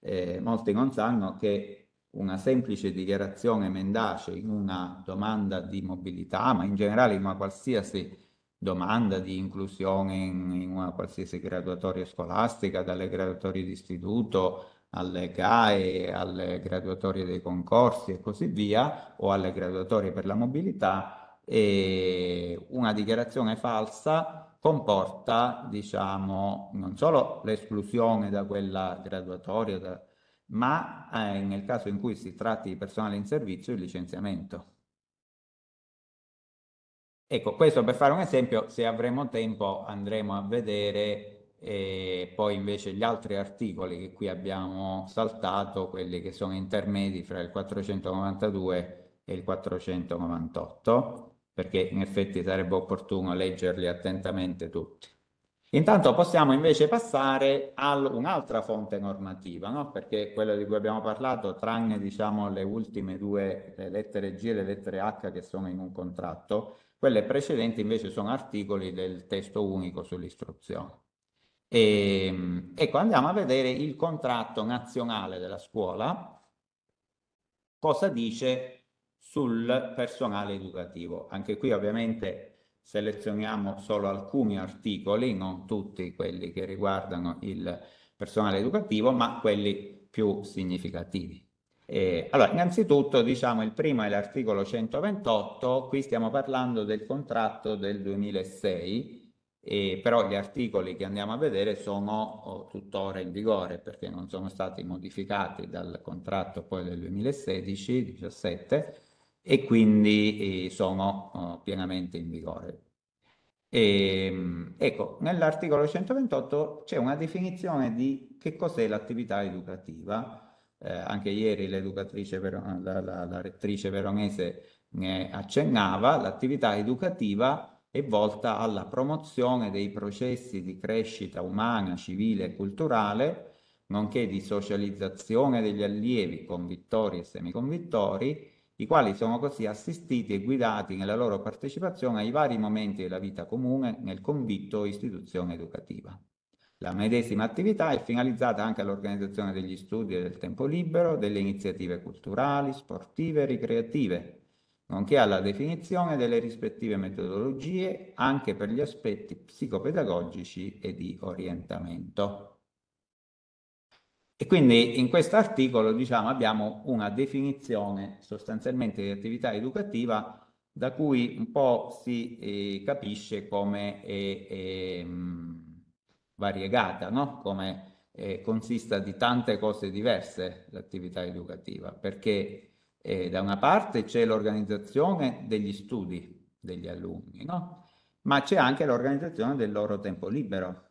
Speaker 2: Eh, molti non sanno che una semplice dichiarazione mendace in una domanda di mobilità, ma in generale in una qualsiasi domanda di inclusione in, in una qualsiasi graduatoria scolastica, dalle graduatorie di istituto alle CAE, alle graduatorie dei concorsi e così via, o alle graduatorie per la mobilità, e una dichiarazione falsa comporta, diciamo, non solo l'esclusione da quella graduatoria, da, ma eh, nel caso in cui si tratti di personale in servizio il licenziamento. Ecco, questo per fare un esempio, se avremo tempo andremo a vedere eh, poi invece gli altri articoli che qui abbiamo saltato, quelli che sono intermedi fra il 492 e il 498, perché in effetti sarebbe opportuno leggerli attentamente tutti. Intanto possiamo invece passare a un'altra fonte normativa, no? perché quello di cui abbiamo parlato, tranne diciamo, le ultime due le lettere G e le lettere H che sono in un contratto, quelle precedenti invece sono articoli del testo unico sull'istruzione. E, ehm, ecco, andiamo a vedere il contratto nazionale della scuola, cosa dice sul personale educativo. Anche qui ovviamente selezioniamo solo alcuni articoli, non tutti quelli che riguardano il personale educativo, ma quelli più significativi. Eh, allora, innanzitutto, diciamo, il primo è l'articolo 128, qui stiamo parlando del contratto del 2006, eh, però gli articoli che andiamo a vedere sono tuttora in vigore perché non sono stati modificati dal contratto poi del 2016-17 e quindi eh, sono eh, pienamente in vigore. E, ehm, ecco, nell'articolo 128 c'è una definizione di che cos'è l'attività educativa. Eh, anche ieri l'educatrice, la, la, la rettrice veronese ne accennava, l'attività educativa è volta alla promozione dei processi di crescita umana, civile e culturale, nonché di socializzazione degli allievi convittori e semiconvittori, i quali sono così assistiti e guidati nella loro partecipazione ai vari momenti della vita comune nel convitto istituzione educativa. La medesima attività è finalizzata anche all'organizzazione degli studi e del tempo libero, delle iniziative culturali, sportive e ricreative, nonché alla definizione delle rispettive metodologie anche per gli aspetti psicopedagogici e di orientamento. E quindi in questo articolo diciamo, abbiamo una definizione sostanzialmente di attività educativa da cui un po' si eh, capisce come è, è mh, mm, variegata, no? come eh, consista di tante cose diverse l'attività educativa, perché eh, da una parte c'è l'organizzazione degli studi degli alunni, no? ma c'è anche l'organizzazione del loro tempo libero,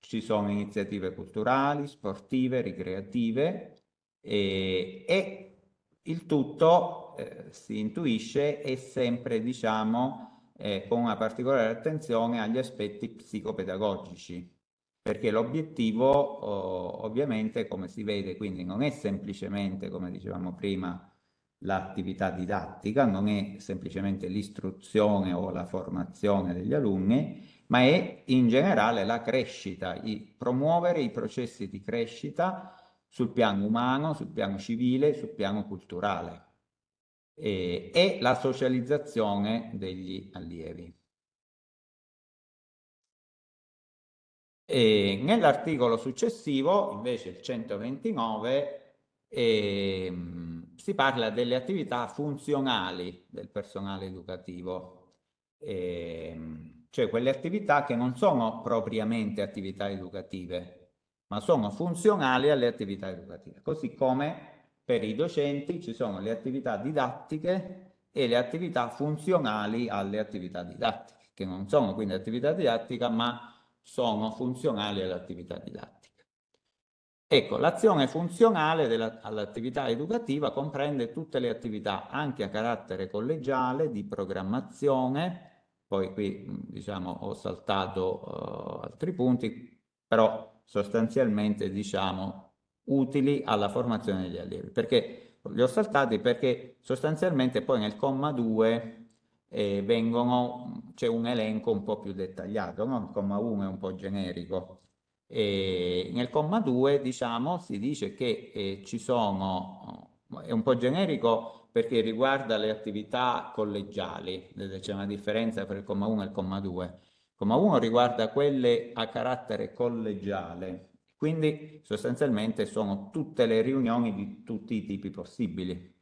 Speaker 2: ci sono iniziative culturali, sportive, ricreative e, e il tutto eh, si intuisce e sempre diciamo eh, con una particolare attenzione agli aspetti psicopedagogici perché l'obiettivo oh, ovviamente come si vede quindi non è semplicemente come dicevamo prima l'attività didattica non è semplicemente l'istruzione o la formazione degli alunni ma è in generale la crescita, i, promuovere i processi di crescita sul piano umano, sul piano civile, sul piano culturale e, e la socializzazione degli allievi. nell'articolo successivo, invece il 129, ehm, si parla delle attività funzionali del personale educativo. Ehm, cioè quelle attività che non sono propriamente attività educative, ma sono funzionali alle attività educative. Così come per i docenti ci sono le attività didattiche e le attività funzionali alle attività didattiche, che non sono quindi attività didattica, ma sono funzionali all'attività didattica. Ecco, l'azione funzionale all'attività educativa comprende tutte le attività anche a carattere collegiale, di programmazione, poi qui mm, diciamo ho saltato uh, altri punti, però sostanzialmente diciamo utili alla formazione degli allievi. Perché li ho saltati? Perché sostanzialmente poi nel comma 2 eh, vengono, c'è un elenco un po' più dettagliato, no? il comma 1 è un po' generico. E nel comma 2 diciamo si dice che eh, ci sono, è un po' generico perché riguarda le attività collegiali, c'è una differenza tra il comma 1 e il comma 2. Il comma 1 riguarda quelle a carattere collegiale, quindi sostanzialmente sono tutte le riunioni di tutti i tipi possibili.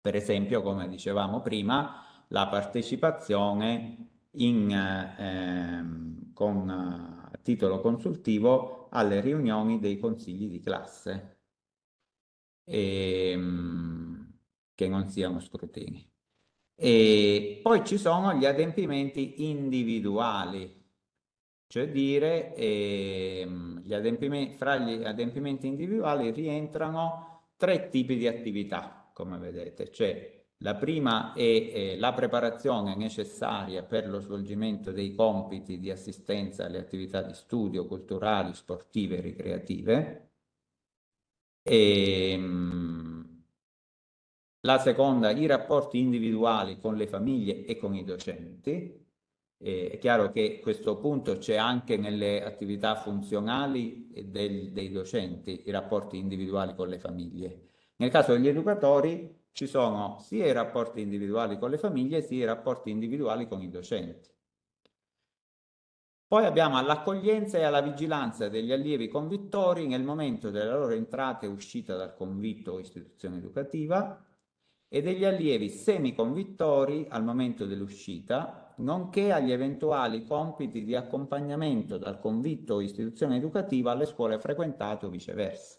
Speaker 2: Per esempio, come dicevamo prima, la partecipazione in, eh, con titolo consultivo alle riunioni dei consigli di classe. E, ehm, mh, che non siano scrutini. E poi ci sono gli adempimenti individuali, cioè dire ehm, gli fra gli adempimenti individuali rientrano tre tipi di attività, come vedete, cioè la prima è eh, la preparazione necessaria per lo svolgimento dei compiti di assistenza alle attività di studio culturali, sportive e ricreative. E, ehm, mh, la seconda, i rapporti individuali con le famiglie e con i docenti. Eh, è chiaro che questo punto c'è anche nelle attività funzionali del, dei docenti, i rapporti individuali con le famiglie. Nel caso degli educatori ci sono sia i rapporti individuali con le famiglie sia i rapporti individuali con i docenti. Poi abbiamo all'accoglienza e alla vigilanza degli allievi convittori nel momento della loro entrata e uscita dal convitto o istituzione educativa, e degli allievi semiconvittori al momento dell'uscita, nonché agli eventuali compiti di accompagnamento dal convitto o istituzione educativa alle scuole frequentate o viceversa.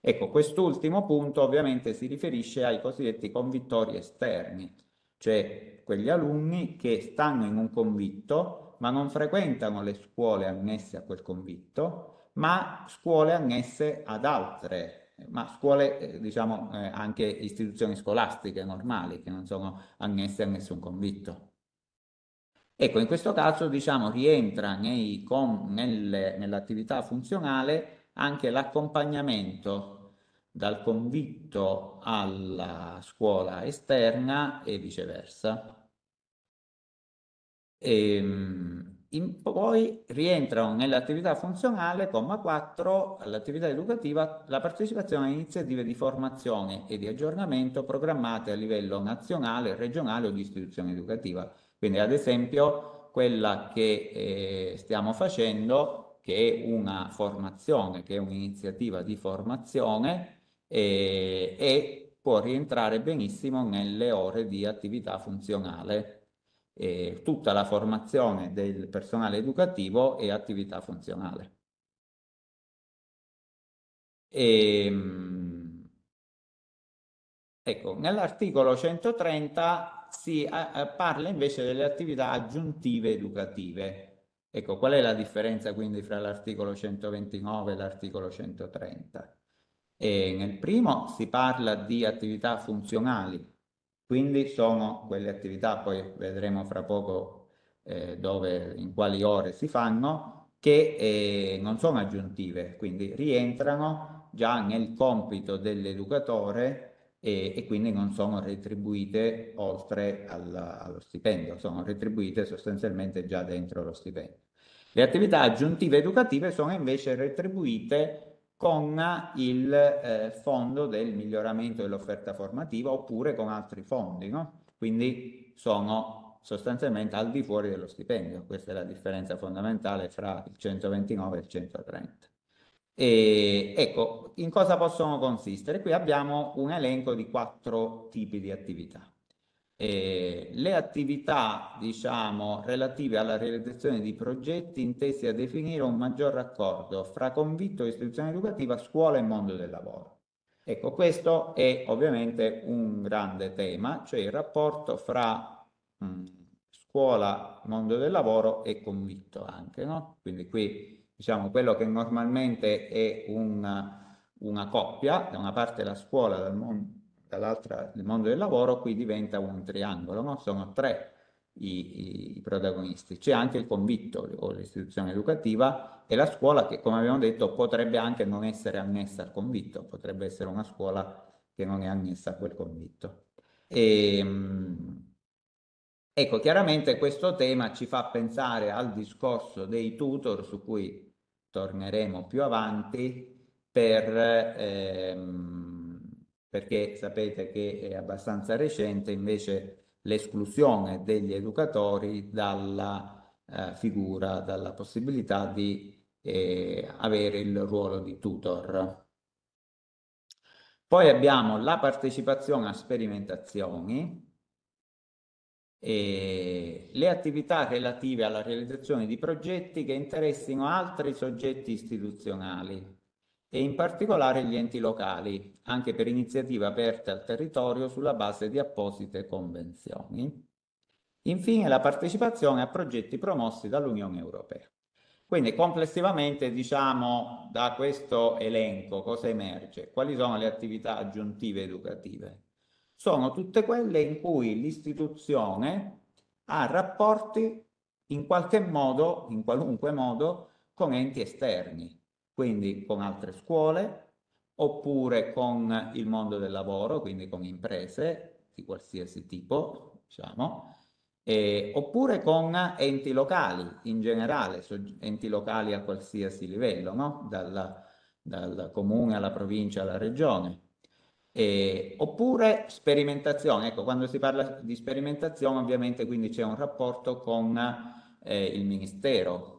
Speaker 2: Ecco, quest'ultimo punto ovviamente si riferisce ai cosiddetti convittori esterni, cioè quegli alunni che stanno in un convitto ma non frequentano le scuole annesse a quel convitto, ma scuole annesse ad altre ma scuole, eh, diciamo, eh, anche istituzioni scolastiche normali che non sono annesse a nessun convitto. Ecco, in questo caso, diciamo, rientra nell'attività funzionale anche l'accompagnamento dal convitto alla scuola esterna e viceversa. E, ehm, in poi rientrano nell'attività funzionale, comma 4, all'attività educativa, la partecipazione a iniziative di formazione e di aggiornamento programmate a livello nazionale, regionale o di istituzione educativa. Quindi ad esempio quella che eh, stiamo facendo, che è una formazione, che è un'iniziativa di formazione, eh, e può rientrare benissimo nelle ore di attività funzionale eh, tutta la formazione del personale educativo e
Speaker 1: attività funzionale. E, ehm, ecco, nell'articolo 130 si
Speaker 2: a, eh, eh, parla invece delle attività aggiuntive educative. Ecco, qual è la differenza quindi fra l'articolo 129 e l'articolo 130? E nel primo si parla di attività funzionali, quindi sono quelle attività, poi vedremo fra poco eh, dove, in quali ore si fanno, che eh, non sono aggiuntive, quindi rientrano già nel compito dell'educatore e, e, quindi non sono retribuite oltre al, allo stipendio, sono retribuite sostanzialmente già dentro lo stipendio. Le attività aggiuntive educative sono invece retribuite con il eh, fondo del miglioramento dell'offerta formativa oppure con altri fondi, no? Quindi sono sostanzialmente al di fuori dello stipendio. Questa è la differenza fondamentale fra il 129 e il 130. E, ecco, in cosa possono consistere? Qui abbiamo un elenco di quattro tipi di attività eh, le attività diciamo, relative alla realizzazione di progetti intesi a definire un maggior raccordo fra convitto e istituzione educativa, scuola e mondo del lavoro. Ecco, questo è ovviamente un grande tema, cioè il rapporto fra mh, mm, scuola, mondo del lavoro e convitto anche, no? Quindi qui diciamo quello che normalmente è un, una coppia, da una parte la scuola, dal mondo dall'altra il mondo del lavoro, qui diventa un triangolo, no? sono tre i, i, protagonisti. C'è anche il convitto o l'istituzione educativa e la scuola che, come abbiamo detto, potrebbe anche non essere annessa al convitto, potrebbe essere una scuola che non è annessa a quel convitto. E, ehm, ecco, chiaramente questo tema ci fa pensare al discorso dei tutor su cui torneremo più avanti per... Ehm, perché sapete che è abbastanza recente invece l'esclusione degli educatori dalla eh, figura, dalla possibilità di eh, avere il ruolo di tutor. Poi abbiamo la partecipazione a sperimentazioni, e le attività relative alla realizzazione di progetti che interessino altri soggetti istituzionali e in particolare gli enti locali, anche per iniziative aperte al territorio sulla base di apposite convenzioni. Infine la partecipazione a progetti promossi dall'Unione Europea. Quindi complessivamente diciamo da questo elenco cosa emerge? Quali sono le attività aggiuntive educative? Sono tutte quelle in cui l'istituzione ha rapporti in qualche modo, in qualunque modo, con enti esterni, quindi con altre scuole, oppure con il mondo del lavoro, quindi con imprese di qualsiasi tipo, diciamo, eh, oppure con enti locali in generale, enti locali a qualsiasi livello, no? dal, dal comune alla provincia alla regione. Eh, oppure sperimentazione, ecco quando si parla di sperimentazione ovviamente quindi c'è un rapporto con eh, il Ministero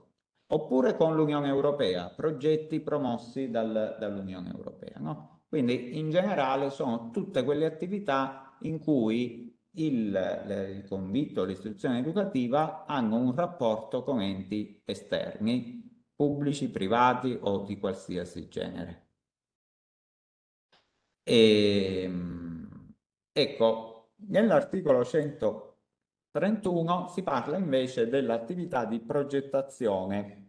Speaker 2: oppure con l'Unione Europea, progetti promossi dal, dall'Unione Europea. No? Quindi in generale sono tutte quelle attività in cui il, il convitto, l'istituzione educativa hanno un rapporto con enti esterni, pubblici, privati o di qualsiasi genere. E, ehm, ecco, nell'articolo 100 31 si parla invece dell'attività di progettazione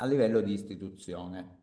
Speaker 2: a livello di istituzione.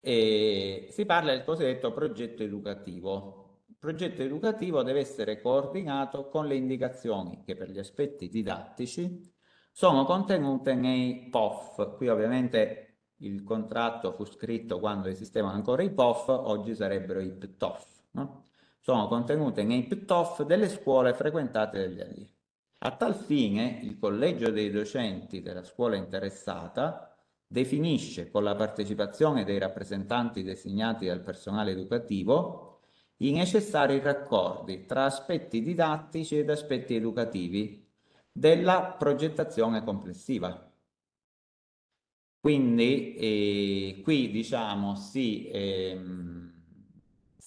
Speaker 2: E si parla del cosiddetto progetto educativo. Il progetto educativo deve essere coordinato con le indicazioni che per gli aspetti didattici sono contenute nei POF. Qui ovviamente il contratto fu scritto quando esistevano ancora i POF, oggi sarebbero i PTOF. No? sono contenute nei PTOF delle scuole frequentate dagli allievi. A tal fine il collegio dei docenti della scuola interessata definisce con la partecipazione dei rappresentanti designati dal personale educativo i necessari raccordi tra aspetti didattici ed aspetti educativi della progettazione complessiva. Quindi eh, qui diciamo si ehm,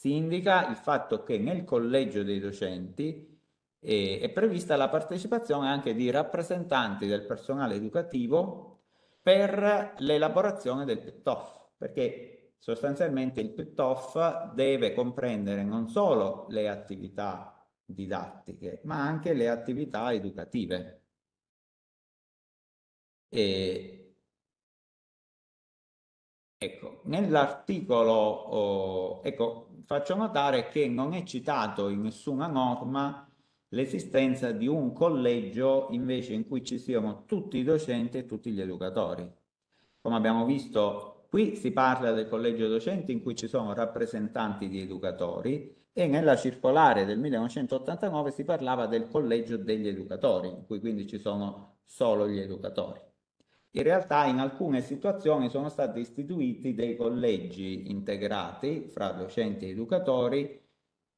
Speaker 2: si indica il fatto che nel collegio dei docenti eh, è prevista la partecipazione anche di rappresentanti del personale educativo per l'elaborazione del PTOF, perché sostanzialmente il PTOF deve comprendere non solo le attività didattiche, ma anche le attività educative. E Ecco, nell'articolo, oh, ecco, faccio notare che non è citato in nessuna norma l'esistenza di un collegio invece in cui ci siano tutti i docenti e tutti gli educatori. Come abbiamo visto, qui si parla del collegio docenti in cui ci sono rappresentanti di educatori e nella circolare del 1989 si parlava del collegio degli educatori, in cui quindi ci sono solo gli educatori. In realtà in alcune situazioni sono stati istituiti dei collegi integrati fra docenti e educatori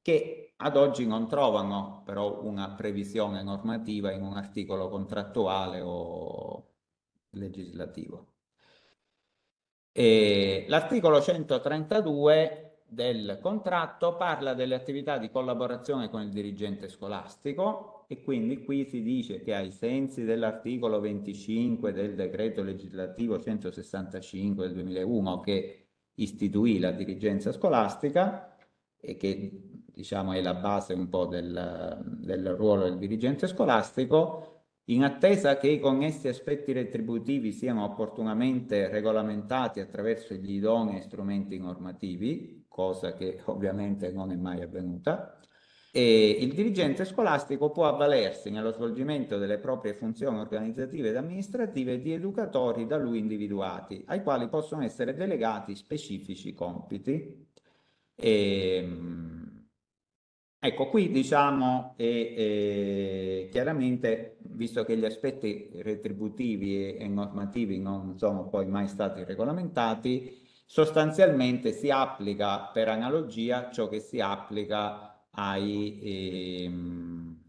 Speaker 2: che ad oggi non trovano però una previsione normativa in un articolo contrattuale o legislativo. L'articolo 132 del contratto parla delle attività di collaborazione con il dirigente scolastico e quindi qui si dice che ai sensi dell'articolo 25 del decreto legislativo 165 del 2001 che istituì la dirigenza scolastica e che diciamo è la base un po' del, del ruolo del dirigente scolastico, in attesa che i connessi aspetti retributivi siano opportunamente regolamentati attraverso gli idonei strumenti normativi, cosa che ovviamente non è mai avvenuta, e il dirigente scolastico può avvalersi nello svolgimento delle proprie funzioni organizzative ed amministrative di educatori da lui individuati, ai quali possono essere delegati specifici compiti. E, ehm, ecco, qui diciamo e, e, eh, chiaramente, visto che gli aspetti retributivi e normativi non sono poi mai stati regolamentati, sostanzialmente si applica per analogia ciò che si applica ai, ehm,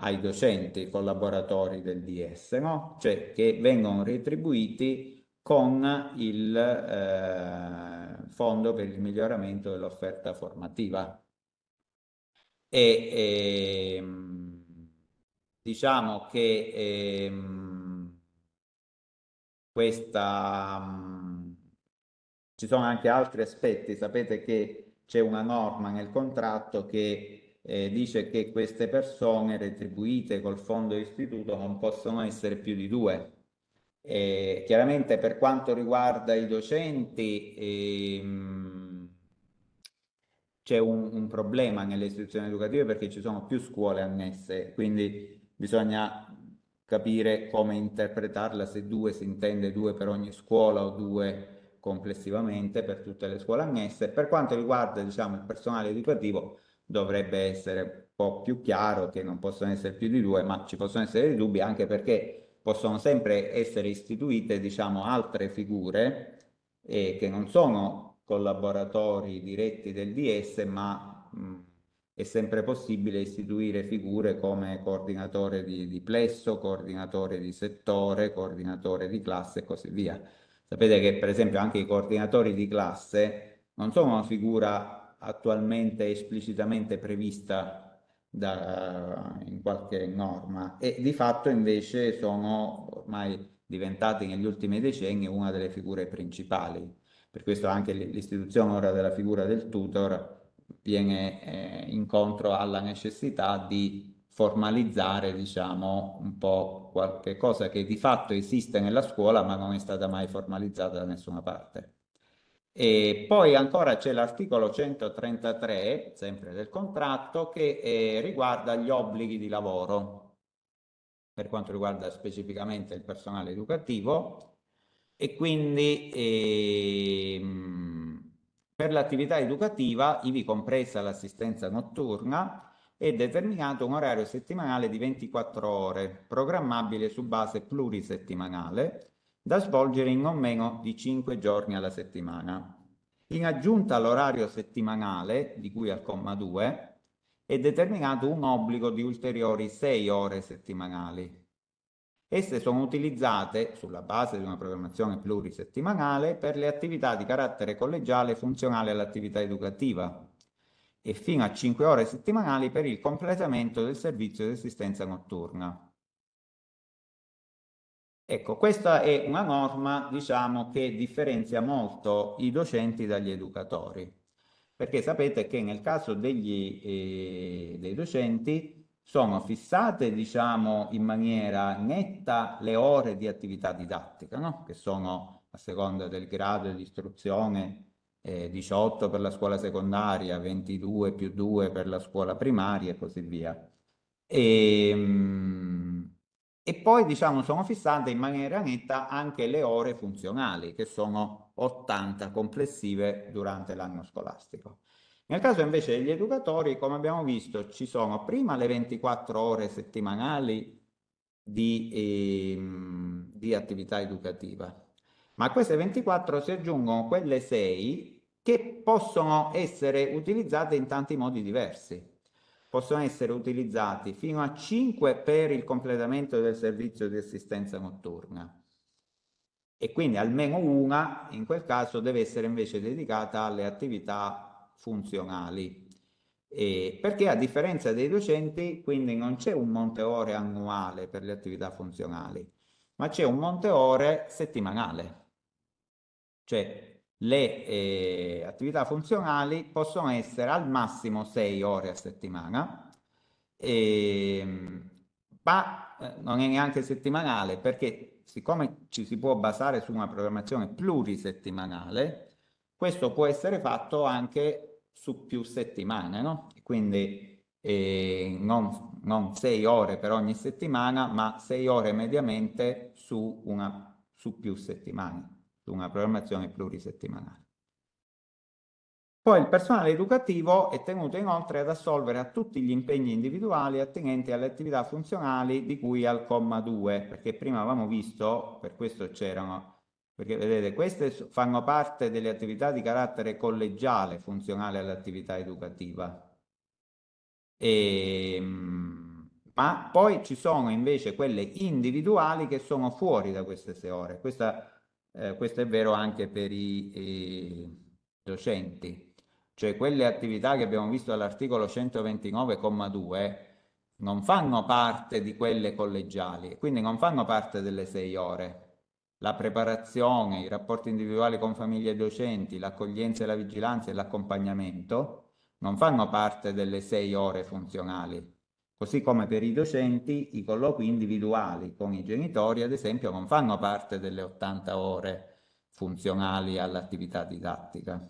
Speaker 2: ai docenti collaboratori del DS, no? cioè che vengono retribuiti con il eh, fondo per il miglioramento dell'offerta formativa. E, ehm, diciamo che ehm, questa... Mm, ci sono anche altri aspetti, sapete che c'è una norma nel contratto che eh, dice che queste persone retribuite col fondo istituto non possono essere più di due. Eh, chiaramente per quanto riguarda i docenti ehm, c'è un, un, problema nelle istituzioni educative perché ci sono più scuole annesse, quindi bisogna capire come interpretarla, se due si intende due per ogni scuola o due complessivamente per tutte le scuole annesse. Per quanto riguarda diciamo, il personale educativo dovrebbe essere un po' più chiaro che non possono essere più di due, ma ci possono essere dei dubbi anche perché possono sempre essere istituite diciamo, altre figure eh, che non sono collaboratori diretti del DS, ma mh, mm, è sempre possibile istituire figure come coordinatore di, di plesso, coordinatore di settore, coordinatore di classe e così via. Sapete che per esempio anche i coordinatori di classe non sono una figura attualmente esplicitamente prevista da, in qualche norma e di fatto invece sono ormai diventati negli ultimi decenni una delle figure principali. Per questo anche l'istituzione ora della figura del tutor viene eh, incontro alla necessità di formalizzare, diciamo, un po' qualche cosa che di fatto esiste nella scuola ma non è stata mai formalizzata da nessuna parte. E poi ancora c'è l'articolo 133, sempre del contratto, che eh, riguarda gli obblighi di lavoro, per quanto riguarda specificamente il personale educativo, e quindi eh, per l'attività educativa, ivi compresa l'assistenza notturna, e determinato un orario settimanale di 24 ore, programmabile su base plurisettimanale, da svolgere in non meno di 5 giorni alla settimana. In aggiunta all'orario settimanale, di cui al comma 2, è determinato un obbligo di ulteriori 6 ore settimanali. Esse sono utilizzate, sulla base di una programmazione plurisettimanale, per le attività di carattere collegiale funzionale all'attività educativa, e fino a 5 ore settimanali per il completamento del servizio di assistenza notturna. Ecco, questa è una norma, diciamo, che differenzia molto i docenti dagli educatori, perché sapete che nel caso degli, eh, dei docenti sono fissate, diciamo, in maniera netta le ore di attività didattica, no? che sono a seconda del grado di istruzione eh, 18 per la scuola secondaria, 22 più 2 per la scuola primaria e così via. E, ehm, e poi diciamo sono fissate in maniera netta anche le ore funzionali, che sono 80 complessive durante l'anno scolastico. Nel caso invece degli educatori, come abbiamo visto, ci sono prima le 24 ore settimanali di, eh, di attività educativa, ma a queste 24 si aggiungono quelle 6 che possono essere utilizzate in tanti modi diversi. Possono essere utilizzati fino a 5 per il completamento del servizio di assistenza notturna e quindi almeno una in quel caso deve essere invece dedicata alle attività funzionali. E perché a differenza dei docenti, quindi non c'è un monte ore annuale per le attività funzionali, ma c'è un monte ore settimanale. Cioè le eh, attività funzionali possono essere al massimo 6 ore a settimana, e, ehm, ma eh, non è neanche settimanale perché siccome ci si può basare su una programmazione plurisettimanale, questo può essere fatto anche su più settimane, no? Quindi eh, non, non 6 ore per ogni settimana, ma 6 ore mediamente su, una, su più settimane una programmazione plurisettimanale. Poi il personale educativo è tenuto inoltre ad assolvere a tutti gli impegni individuali attinenti alle attività funzionali di cui al comma 2, perché prima avevamo visto, per questo c'erano, perché vedete, queste fanno parte delle attività di carattere collegiale funzionale all'attività educativa. E, ehm, ma poi ci sono invece quelle individuali che sono fuori da queste sei ore. Questa eh, questo è vero anche per i eh, docenti, cioè quelle attività che abbiamo visto all'articolo 129,2 non fanno parte di quelle collegiali, quindi non fanno parte delle sei ore. La preparazione, i rapporti individuali con famiglie e docenti, l'accoglienza e la vigilanza e l'accompagnamento non fanno parte delle sei ore funzionali, Così come per i docenti i colloqui individuali con i genitori, ad esempio, non fanno parte delle 80 ore funzionali all'attività didattica.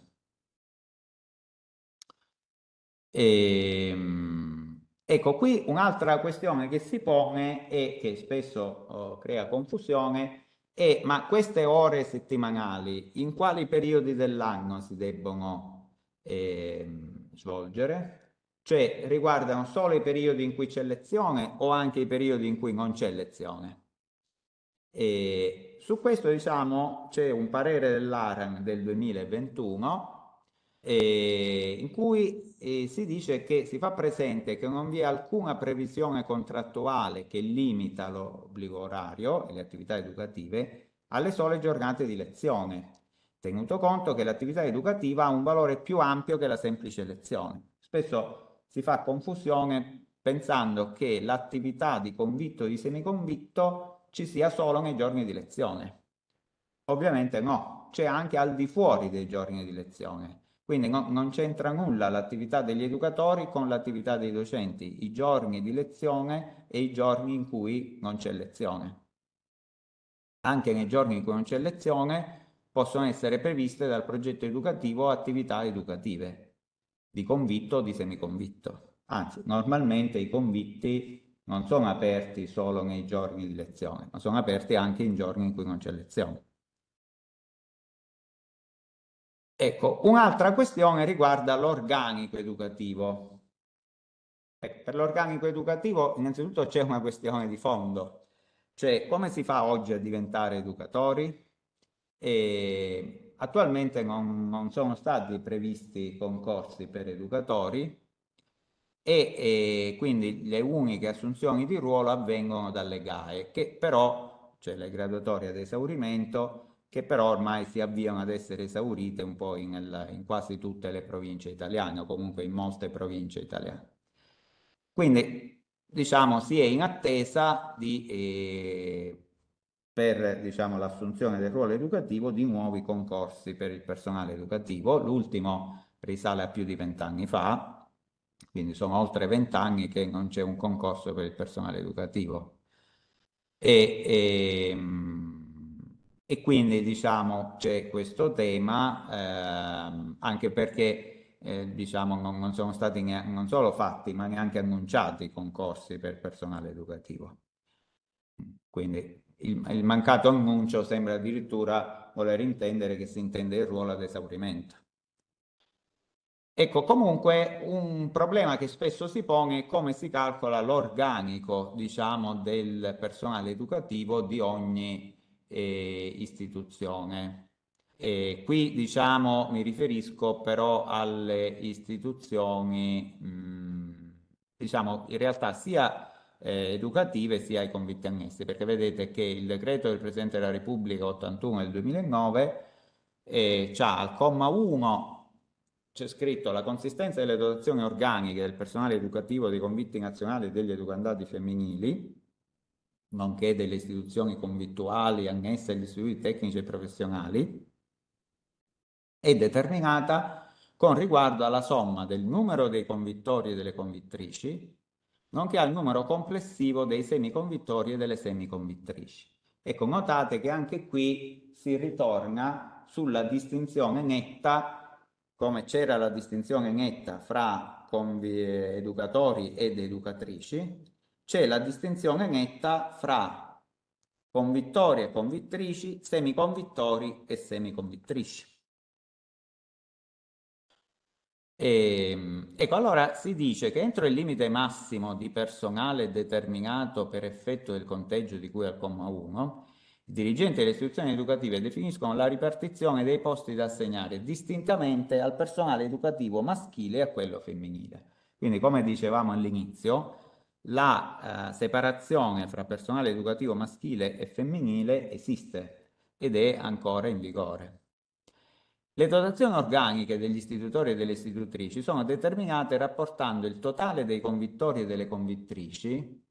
Speaker 2: E, ehm, ecco, qui un'altra questione che si pone e che spesso oh, crea confusione è ma queste ore settimanali in quali periodi dell'anno si debbono eh, svolgere? cioè riguardano solo i periodi in cui c'è lezione o anche i periodi in cui non c'è lezione. E su questo diciamo c'è un parere dell'ARAN del 2021 eh, in cui eh, si dice che si fa presente che non vi è alcuna previsione contrattuale che limita l'obbligo orario e le attività educative alle sole giornate di lezione, tenuto conto che l'attività educativa ha un valore più ampio che la semplice lezione. Spesso si fa confusione pensando che l'attività di convitto o di semiconvitto ci sia solo nei giorni di lezione. Ovviamente no, c'è anche al di fuori dei giorni di lezione. Quindi no, non c'entra nulla l'attività degli educatori con l'attività dei docenti, i giorni di lezione e i giorni in cui non c'è lezione. Anche nei giorni in cui non c'è lezione possono essere previste dal progetto educativo attività educative di convitto o di semiconvitto. Anzi, normalmente i convitti non sono aperti solo nei giorni di lezione, ma sono aperti anche in giorni in cui non c'è lezione. Ecco, un'altra questione riguarda l'organico educativo. Ecco, per l'organico educativo innanzitutto c'è una questione di fondo, cioè come si fa oggi a diventare educatori? E attualmente non, non sono stati previsti concorsi per educatori e, e, quindi le uniche assunzioni di ruolo avvengono dalle GAE, che però, cioè le graduatorie ad esaurimento, che però ormai si avviano ad essere esaurite un po' in, in quasi tutte le province italiane o comunque in molte province italiane. Quindi diciamo si è in attesa di eh, per diciamo, l'assunzione del ruolo educativo di nuovi concorsi per il personale educativo. L'ultimo risale a più di vent'anni fa, quindi sono oltre vent'anni che non c'è un concorso per il personale educativo. E, e, ehm, e quindi diciamo c'è questo tema eh, anche perché eh, diciamo, non, non, sono stati neanche, non solo fatti ma neanche annunciati concorsi per personale educativo. Quindi il, il mancato annuncio sembra addirittura voler intendere che si intende il ruolo ad esaurimento. Ecco, comunque un problema che spesso si pone è come si calcola l'organico, diciamo, del personale educativo di ogni eh, istituzione. E qui, diciamo, mi riferisco però alle istituzioni, mh, mm, diciamo, in realtà sia eh, educative sia ai convitti annessi, perché vedete che il decreto del Presidente della Repubblica 81 del 2009 eh, ha al comma 1 c'è scritto la consistenza delle dotazioni organiche del personale educativo dei convitti nazionali e degli educandati femminili, nonché delle istituzioni convittuali annesse agli istituti tecnici e professionali, è determinata con riguardo alla somma del numero dei convittori e delle convittrici, nonché al numero complessivo dei semiconvittori e delle semiconvittrici. Ecco, notate che anche qui si ritorna sulla distinzione netta, come c'era la distinzione netta fra educatori ed educatrici, c'è la distinzione netta fra convittori e convittrici, semiconvittori e semiconvittrici. E, ehm, ecco, allora si dice che entro il limite massimo di personale determinato per effetto del conteggio di cui al comma 1, i dirigenti delle istituzioni educative definiscono la ripartizione dei posti da assegnare distintamente al personale educativo maschile e a quello femminile. Quindi, come dicevamo all'inizio, la eh, separazione fra personale educativo maschile e femminile esiste ed è ancora in vigore. Le dotazioni organiche degli istitutori e delle istitutrici sono determinate rapportando il totale dei convittori e delle convittrici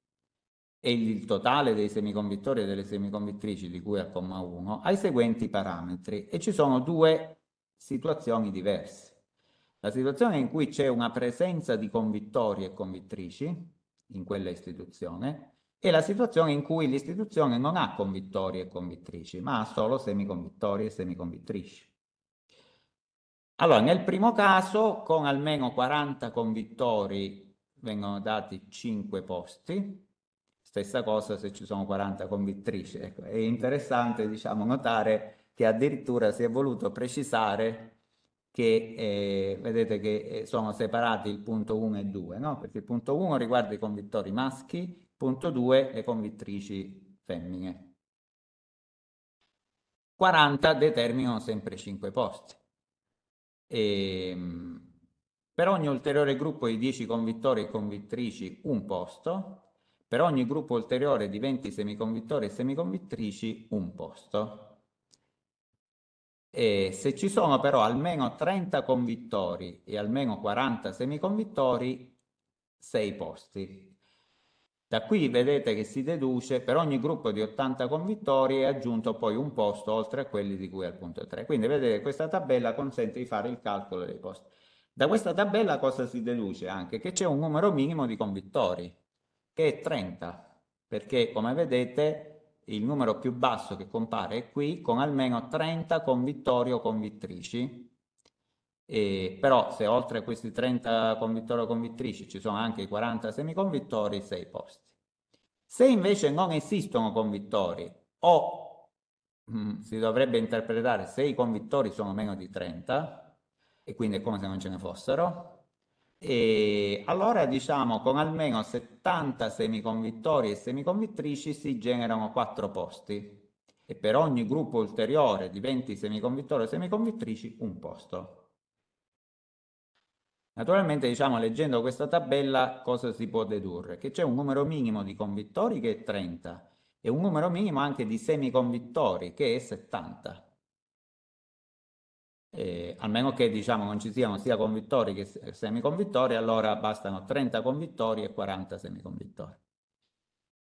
Speaker 2: e il totale dei semiconvittori e delle semiconvittrici di cui al comma 1 ai seguenti parametri e ci sono due situazioni diverse. La situazione in cui c'è una presenza di convittori e convittrici in quella istituzione e la situazione in cui l'istituzione non ha convittori e convittrici ma ha solo semiconvittori e semiconvittrici. Allora, nel primo caso, con almeno 40 convittori vengono dati 5 posti, stessa cosa se ci sono 40 convittrici. Ecco, è interessante diciamo, notare che addirittura si è voluto precisare che eh, vedete che eh, sono separati il punto 1 e 2, no? perché il punto 1 riguarda i convittori maschi, il punto 2 le convittrici femmine. 40 determinano sempre 5 posti. E, ehm, per ogni ulteriore gruppo di 10 convittori e convittrici un posto, per ogni gruppo ulteriore di 20 semiconvittori e semiconvittrici un posto. E se ci sono però almeno 30 convittori e almeno 40 semiconvittori, 6 posti. Da qui vedete che si deduce per ogni gruppo di 80 convittori è aggiunto poi un posto oltre a quelli di cui al punto 3. Quindi vedete questa tabella consente di fare il calcolo dei posti. Da questa tabella cosa si deduce anche? Che c'è un numero minimo di convittori, che è 30, perché come vedete il numero più basso che compare è qui con almeno 30 convittori o convittrici e, però se oltre a questi 30 convittori o convittrici ci sono anche i 40 semiconvittori, 6 posti. Se invece non esistono convittori o mh, mm, si dovrebbe interpretare se i convittori sono meno di 30 e quindi è come se non ce ne fossero, e allora diciamo con almeno 70 semiconvittori e semiconvittrici si generano 4 posti e per ogni gruppo ulteriore di 20 semiconvittori o semiconvittrici un posto. Naturalmente, diciamo, leggendo questa tabella, cosa si può dedurre? Che c'è un numero minimo di convittori che è 30 e un numero minimo anche di semiconvittori che è 70. Eh, almeno che diciamo non ci siano sia convittori che semiconvittori, allora bastano 30 convittori e 40 semiconvittori.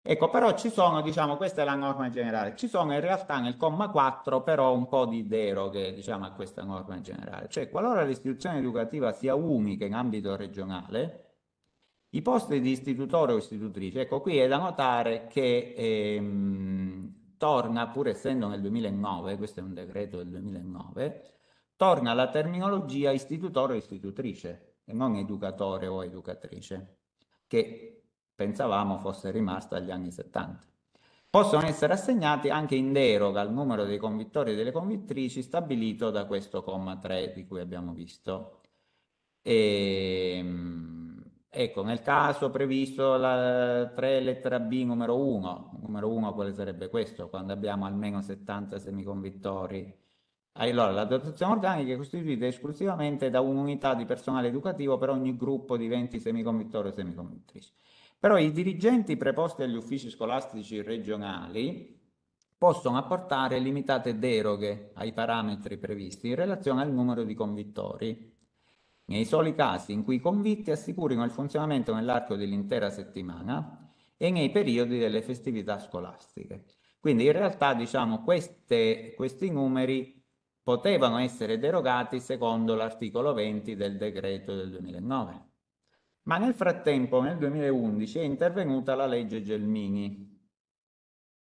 Speaker 2: Ecco, però ci sono, diciamo, questa è la norma generale, ci sono in realtà nel comma 4 però un po' di deroghe, diciamo, a questa norma generale. Cioè, qualora l'istituzione educativa sia unica in ambito regionale, i posti di istitutore o istitutrice, ecco, qui è da notare che ehm, torna, pur essendo nel 2009, questo è un decreto del 2009, torna la terminologia istitutore o istitutrice, e non educatore o educatrice, che pensavamo fosse rimasta agli anni 70. Possono essere assegnati anche in deroga al numero dei convittori e delle convittrici stabilito da questo comma 3 di cui abbiamo visto. E, ehm, ecco, nel caso previsto la 3 lettera B numero 1, numero 1 quale sarebbe questo, quando abbiamo almeno 70 semiconvittori allora, la dotazione organica è costituita esclusivamente da un'unità di personale educativo per ogni gruppo di 20 semiconvittori o semiconvittrici. Però i dirigenti preposti agli uffici scolastici regionali possono apportare limitate deroghe ai parametri previsti in relazione al numero di convittori, nei soli casi in cui i convitti assicurino il funzionamento nell'arco dell'intera settimana e nei periodi delle festività scolastiche. Quindi in realtà diciamo, queste, questi numeri potevano essere derogati secondo l'articolo 20 del decreto del 2009. Ma nel frattempo, nel 2011, è intervenuta la legge Gelmini,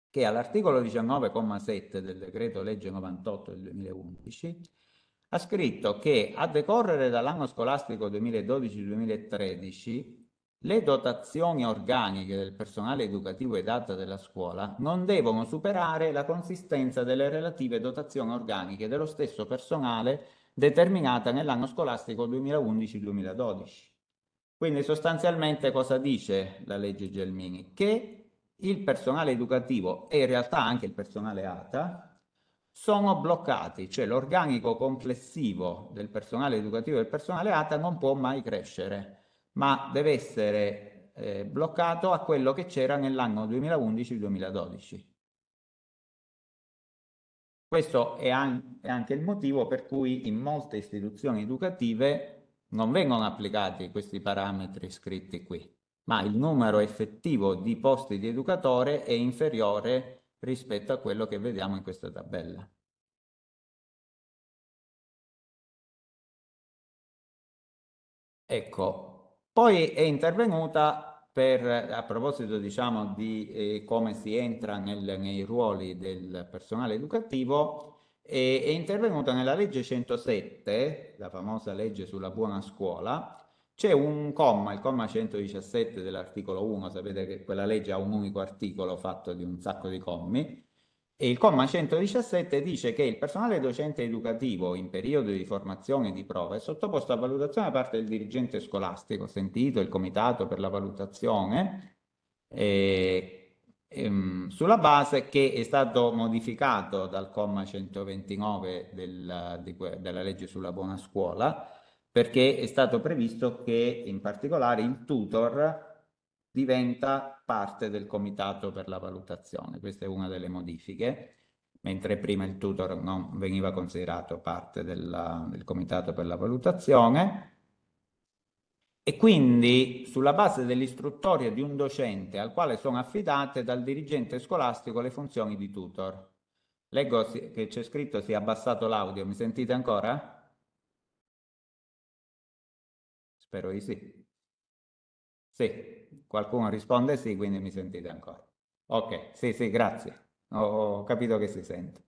Speaker 2: che all'articolo 19,7 del decreto legge 98 del 2011 ha scritto che a decorrere dall'anno scolastico 2012-2013 le dotazioni organiche del personale educativo e data della scuola non devono superare la consistenza delle relative dotazioni organiche dello stesso personale determinata nell'anno scolastico 2011-2012. Quindi sostanzialmente cosa dice la legge Gelmini? Che il personale educativo e in realtà anche il personale ATA sono bloccati, cioè l'organico complessivo del personale educativo e del personale ATA non può mai crescere, ma deve essere eh, bloccato a quello che c'era nell'anno 2011-2012. Questo è, an è anche il motivo per cui in molte istituzioni educative non vengono applicati questi parametri scritti qui, ma il numero effettivo di
Speaker 1: posti di educatore è inferiore rispetto a quello che vediamo in questa tabella. Ecco, poi è intervenuta per, a proposito
Speaker 2: diciamo di eh, come si entra nel, nei ruoli del personale educativo, e, è intervenuta nella legge 107, la famosa legge sulla buona scuola, c'è un comma, il comma 117 dell'articolo 1, sapete che quella legge ha un unico articolo fatto di un sacco di commi, e il comma 117 dice che il personale docente educativo in periodo di formazione e di prova è sottoposto a valutazione da parte del dirigente scolastico, sentito il comitato per la valutazione, eh, ehm, sulla base che è stato modificato dal comma 129 del, di, della legge sulla buona scuola, perché è stato previsto che in particolare il tutor diventa parte del comitato per la valutazione. Questa è una delle modifiche, mentre prima il tutor non veniva considerato parte della, del comitato per la valutazione. E quindi sulla base dell'istruttoria di un docente al quale sono affidate dal dirigente scolastico le funzioni di tutor. Leggo che c'è scritto si è abbassato l'audio, mi sentite ancora? Spero di sì. Sì, qualcuno risponde sì, quindi mi sentite ancora. Ok, sì, sì, grazie. Ho capito che si sente.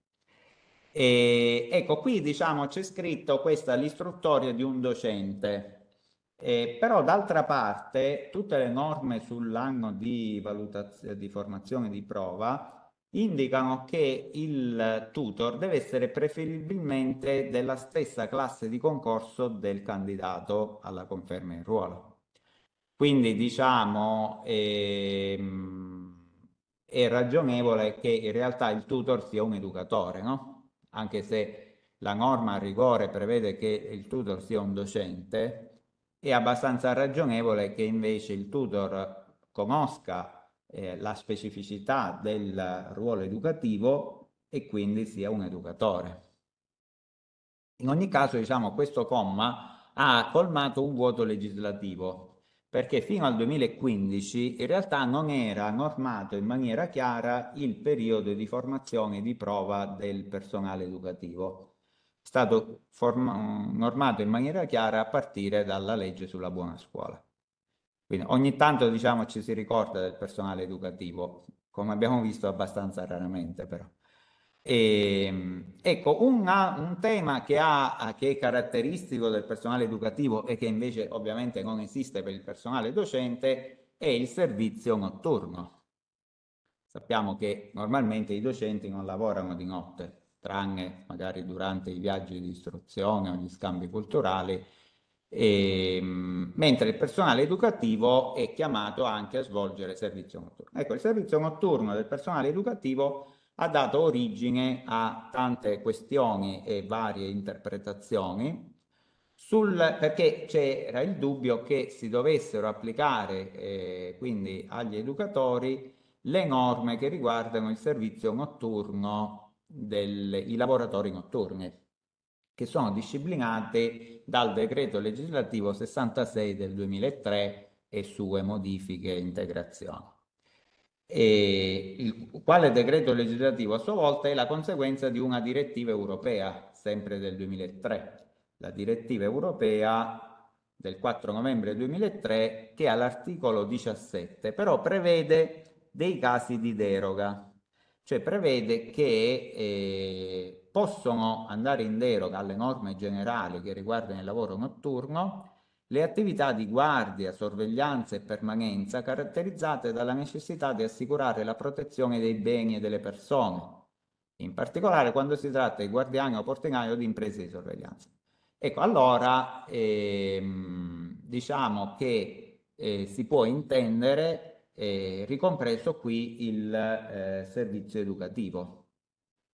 Speaker 2: E, ecco, qui diciamo c'è scritto questa l'istruttoria di un docente eh, però d'altra parte tutte le norme sull'anno di, valutaz- di formazione di prova indicano che il tutor deve essere preferibilmente della stessa classe di concorso del candidato alla conferma in ruolo. Quindi diciamo ehm, è ragionevole che in realtà il tutor sia un educatore, no? anche se la norma a rigore prevede che il tutor sia un docente, è abbastanza ragionevole che invece il tutor conosca eh, la specificità del ruolo educativo e quindi sia un educatore. In ogni caso, diciamo, questo comma ha colmato un vuoto legislativo, perché fino al 2015 in realtà non era normato in maniera chiara il periodo di formazione e di prova del personale educativo stato normato in maniera chiara a partire dalla legge sulla buona scuola. Quindi ogni tanto diciamo, ci si ricorda del personale educativo, come abbiamo visto abbastanza raramente però. E, ehm, ecco, un, un tema che, ha, che è caratteristico del personale educativo e che invece ovviamente non esiste per il personale docente è il servizio notturno. Sappiamo che normalmente i docenti non lavorano di notte, tranne magari durante i viaggi di istruzione o gli scambi culturali, e, ehm, mentre il personale educativo è chiamato anche a svolgere servizio notturno. Ecco, il servizio notturno del personale educativo ha dato origine a tante questioni e varie interpretazioni, sul, perché c'era il dubbio che si dovessero applicare eh, quindi agli educatori le norme che riguardano il servizio notturno dei lavoratori notturni, che sono disciplinate dal decreto legislativo 66 del 2003 e sue modifiche e integrazioni. E il quale decreto legislativo a sua volta è la conseguenza di una direttiva europea, sempre del 2003, la direttiva europea del 4 novembre 2003 che all'articolo 17 però prevede dei casi di deroga cioè prevede che eh, possono andare in deroga alle norme generali che riguardano il lavoro notturno le attività di guardia, sorveglianza e permanenza caratterizzate dalla necessità di assicurare la protezione dei beni e delle persone, in particolare quando si tratta di guardiani o portinai o di imprese di sorveglianza. Ecco, allora ehm, diciamo che eh, si può intendere eh, ricompreso qui il eh, servizio educativo.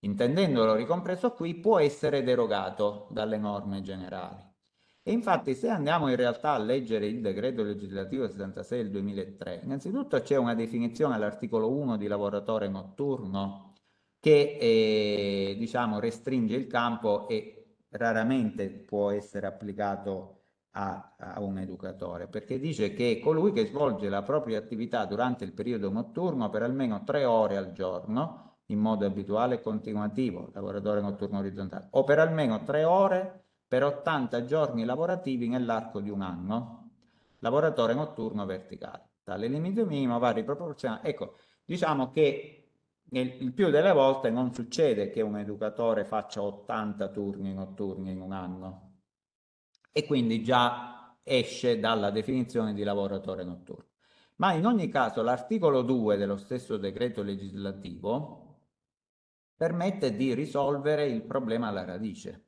Speaker 2: Intendendolo ricompreso qui può essere derogato dalle norme generali. E infatti se andiamo in realtà a leggere il decreto legislativo 76 del 2003, innanzitutto c'è una definizione all'articolo 1 di lavoratore notturno che eh, diciamo restringe il campo e raramente può essere applicato a, a, un educatore, perché dice che è colui che svolge la propria attività durante il periodo notturno per almeno tre ore al giorno, in modo abituale e continuativo, lavoratore notturno orizzontale, o per almeno tre ore per 80 giorni lavorativi nell'arco di un anno, lavoratore notturno verticale. Tale limite minimo va riproporzionato. Ecco, diciamo che nel, il più delle volte non succede che un educatore faccia 80 turni notturni in un anno, e quindi già esce dalla definizione di lavoratore notturno. Ma in ogni caso l'articolo 2 dello stesso decreto legislativo permette di risolvere il problema alla radice,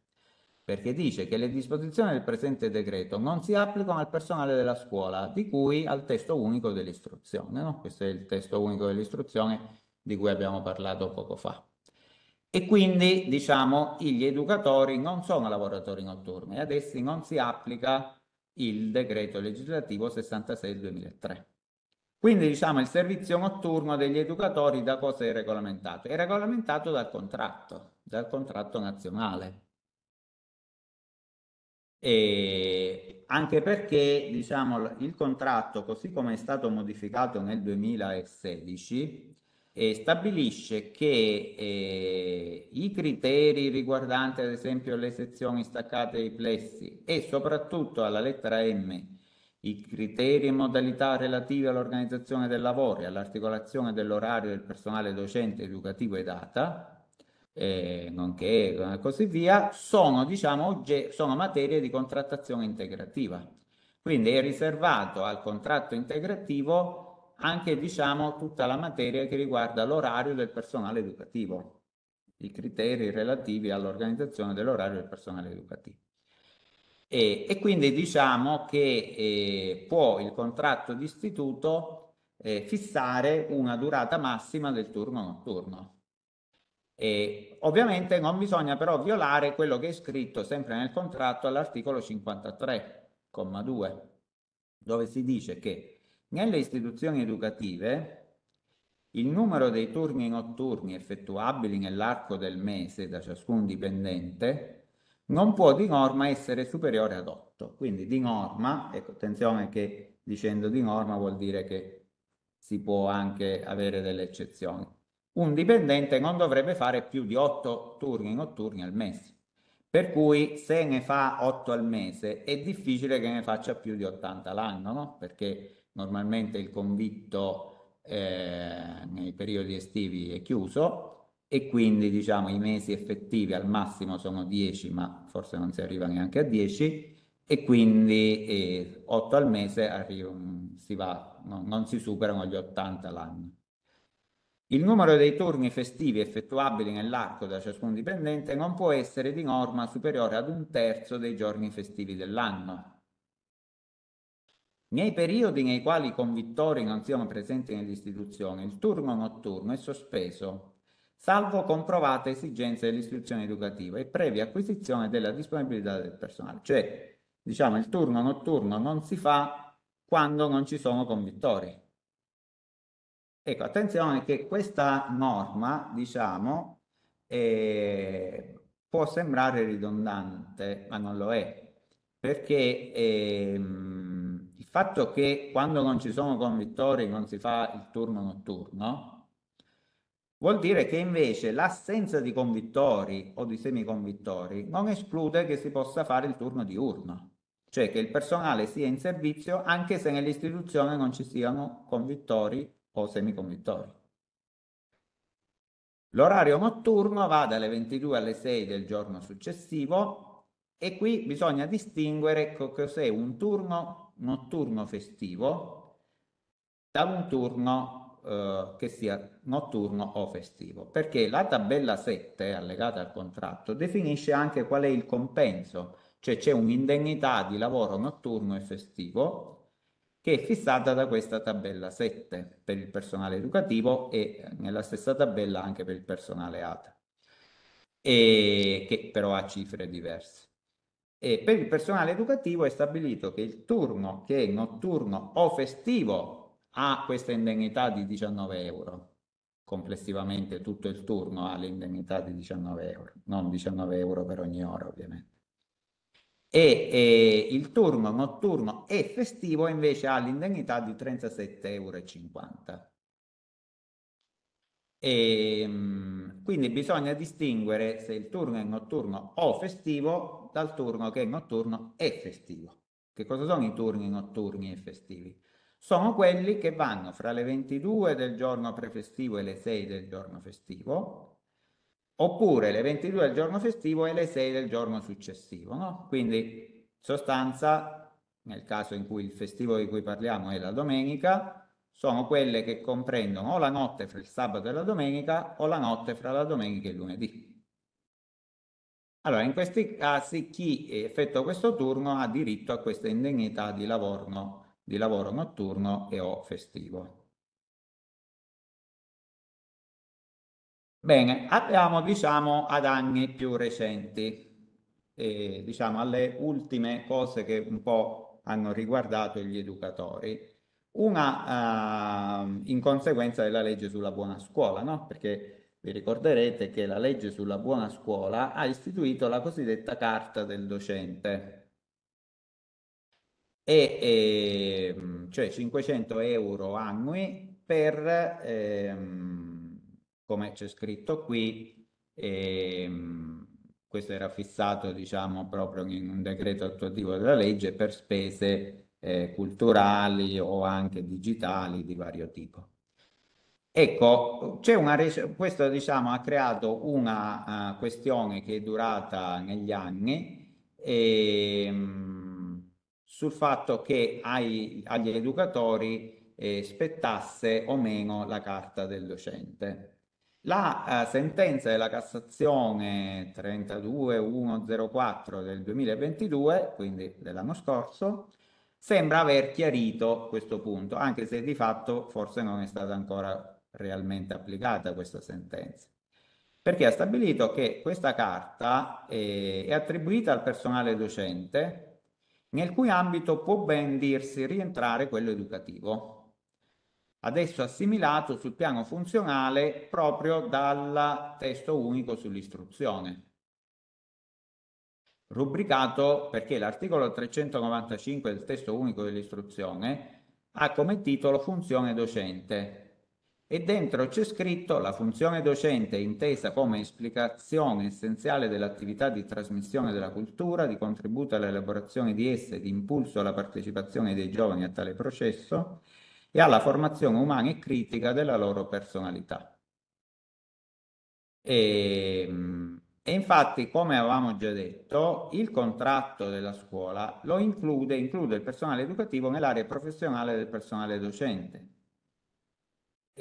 Speaker 2: perché dice che le disposizioni del presente decreto non si applicano al personale della scuola, di cui al testo unico dell'istruzione. No? Questo è il testo unico dell'istruzione di cui abbiamo parlato poco fa. E quindi, diciamo, gli educatori non sono lavoratori notturni, ad essi non si applica il decreto legislativo 66 del 2003. Quindi, diciamo, il servizio notturno degli educatori da cosa è regolamentato? È regolamentato dal contratto, dal contratto nazionale. E anche perché diciamo, il contratto, così come è stato modificato nel 2016, eh, stabilisce che eh, i criteri riguardanti ad esempio le sezioni staccate dei plessi e soprattutto alla lettera M i criteri e modalità relative all'organizzazione del lavoro e all'articolazione dell'orario del personale docente, educativo e data, eh, nonché così via, sono, diciamo, sono materie di contrattazione integrativa. Quindi è riservato al contratto integrativo anche diciamo, tutta la materia che riguarda l'orario del personale educativo, i criteri relativi all'organizzazione dell'orario del personale educativo. E, e quindi diciamo che eh, può il contratto di istituto eh, fissare una durata massima del turno notturno. E, ovviamente non bisogna però violare quello che è scritto sempre nel contratto all'articolo 53,2, dove si dice che nelle istituzioni educative il numero dei turni notturni effettuabili nell'arco del mese da ciascun dipendente non può di norma essere superiore ad 8. Quindi di norma, ecco, attenzione che dicendo di norma vuol dire che si può anche avere delle eccezioni. Un dipendente non dovrebbe fare più di 8 turni notturni al mese. Per cui se ne fa 8 al mese è difficile che ne faccia più di 80 l'anno, no? Perché normalmente il convitto eh, nei periodi estivi è chiuso e quindi diciamo i mesi effettivi al massimo sono 10 ma forse non si arriva neanche a 10 e quindi eh, 8 al mese arriva, si va, no, non si superano gli 80 l'anno. Il numero dei turni festivi effettuabili nell'arco da ciascun dipendente non può essere di norma superiore ad un terzo dei giorni festivi dell'anno, nei periodi nei quali i convittori non siano presenti nell'istituzione, il turno notturno è sospeso, salvo comprovate esigenze dell'istituzione educativa e previa acquisizione della disponibilità del personale. Cioè, diciamo, il turno notturno non si fa quando non ci sono convittori. Ecco, attenzione che questa norma, diciamo, eh, può sembrare ridondante, ma non lo è, perché... Eh, fatto che quando non ci sono convittori non si fa il turno notturno, vuol dire che invece l'assenza di convittori o di semiconvittori non esclude che si possa fare il turno diurno, cioè che il personale sia in servizio anche se nell'istituzione non ci siano convittori o semiconvittori. L'orario notturno va dalle 22 alle 6 del giorno successivo e qui bisogna distinguere cos'è un turno notturno festivo da un turno eh, che sia notturno o festivo, perché la tabella 7 allegata al contratto definisce anche qual è il compenso, cioè c'è un'indennità di lavoro notturno e festivo che è fissata da questa tabella 7 per il personale educativo e nella stessa tabella anche per il personale ATA, e che però ha cifre diverse e per il personale educativo è stabilito che il turno che è notturno o festivo ha questa indennità di 19 euro. Complessivamente tutto il turno ha l'indennità di 19 euro, non 19 euro per ogni ora ovviamente. E, e il turno notturno e festivo invece ha l'indennità di 37,50 euro. E, ehm, quindi bisogna distinguere se il turno è notturno o festivo dal turno che è notturno e festivo. Che cosa sono i turni notturni e festivi? Sono quelli che vanno fra le 22 del giorno prefestivo e le 6 del giorno festivo, oppure le 22 del giorno festivo e le 6 del giorno successivo. No? Quindi, sostanza, nel caso in cui il festivo di cui parliamo è la domenica, sono quelle che comprendono o la notte fra il sabato e la domenica o la notte fra la domenica e il lunedì. Allora, in questi casi chi effettua questo turno ha diritto a questa indennità di lavoro, di lavoro notturno e o festivo. Bene, andiamo diciamo ad anni più recenti, eh, diciamo alle ultime cose che un po' hanno riguardato gli educatori. Una eh, in conseguenza della legge sulla buona scuola, no? Perché vi ricorderete che la legge sulla buona scuola ha istituito la cosiddetta carta del docente. E, e ehm, cioè 500 euro annui per, ehm, come c'è scritto qui, ehm, questo era fissato diciamo proprio in un decreto attuativo della legge per spese eh, culturali o anche digitali di vario tipo. Ecco, una, questo diciamo, ha creato una uh, questione che è durata negli anni e, ehm, mh, sul fatto che ai, agli educatori eh, spettasse o meno la carta del docente. La uh, sentenza della Cassazione 32104 del 2022, quindi dell'anno scorso, sembra aver chiarito questo punto, anche se di fatto forse non è stata ancora realmente applicata questa sentenza. Perché ha stabilito che questa carta eh, è attribuita al personale docente nel cui ambito può ben dirsi rientrare quello educativo, adesso assimilato sul piano funzionale proprio dal testo unico sull'istruzione. Rubricato perché l'articolo 395 del testo unico dell'istruzione ha come titolo funzione docente e dentro c'è scritto la funzione docente intesa come esplicazione essenziale dell'attività di trasmissione della cultura, di contributo all'elaborazione di essa e di impulso alla partecipazione dei giovani a tale processo e alla formazione umana e critica della loro personalità. E, ehm, e infatti, come avevamo già detto, il contratto della scuola lo include, include il personale educativo nell'area professionale del personale docente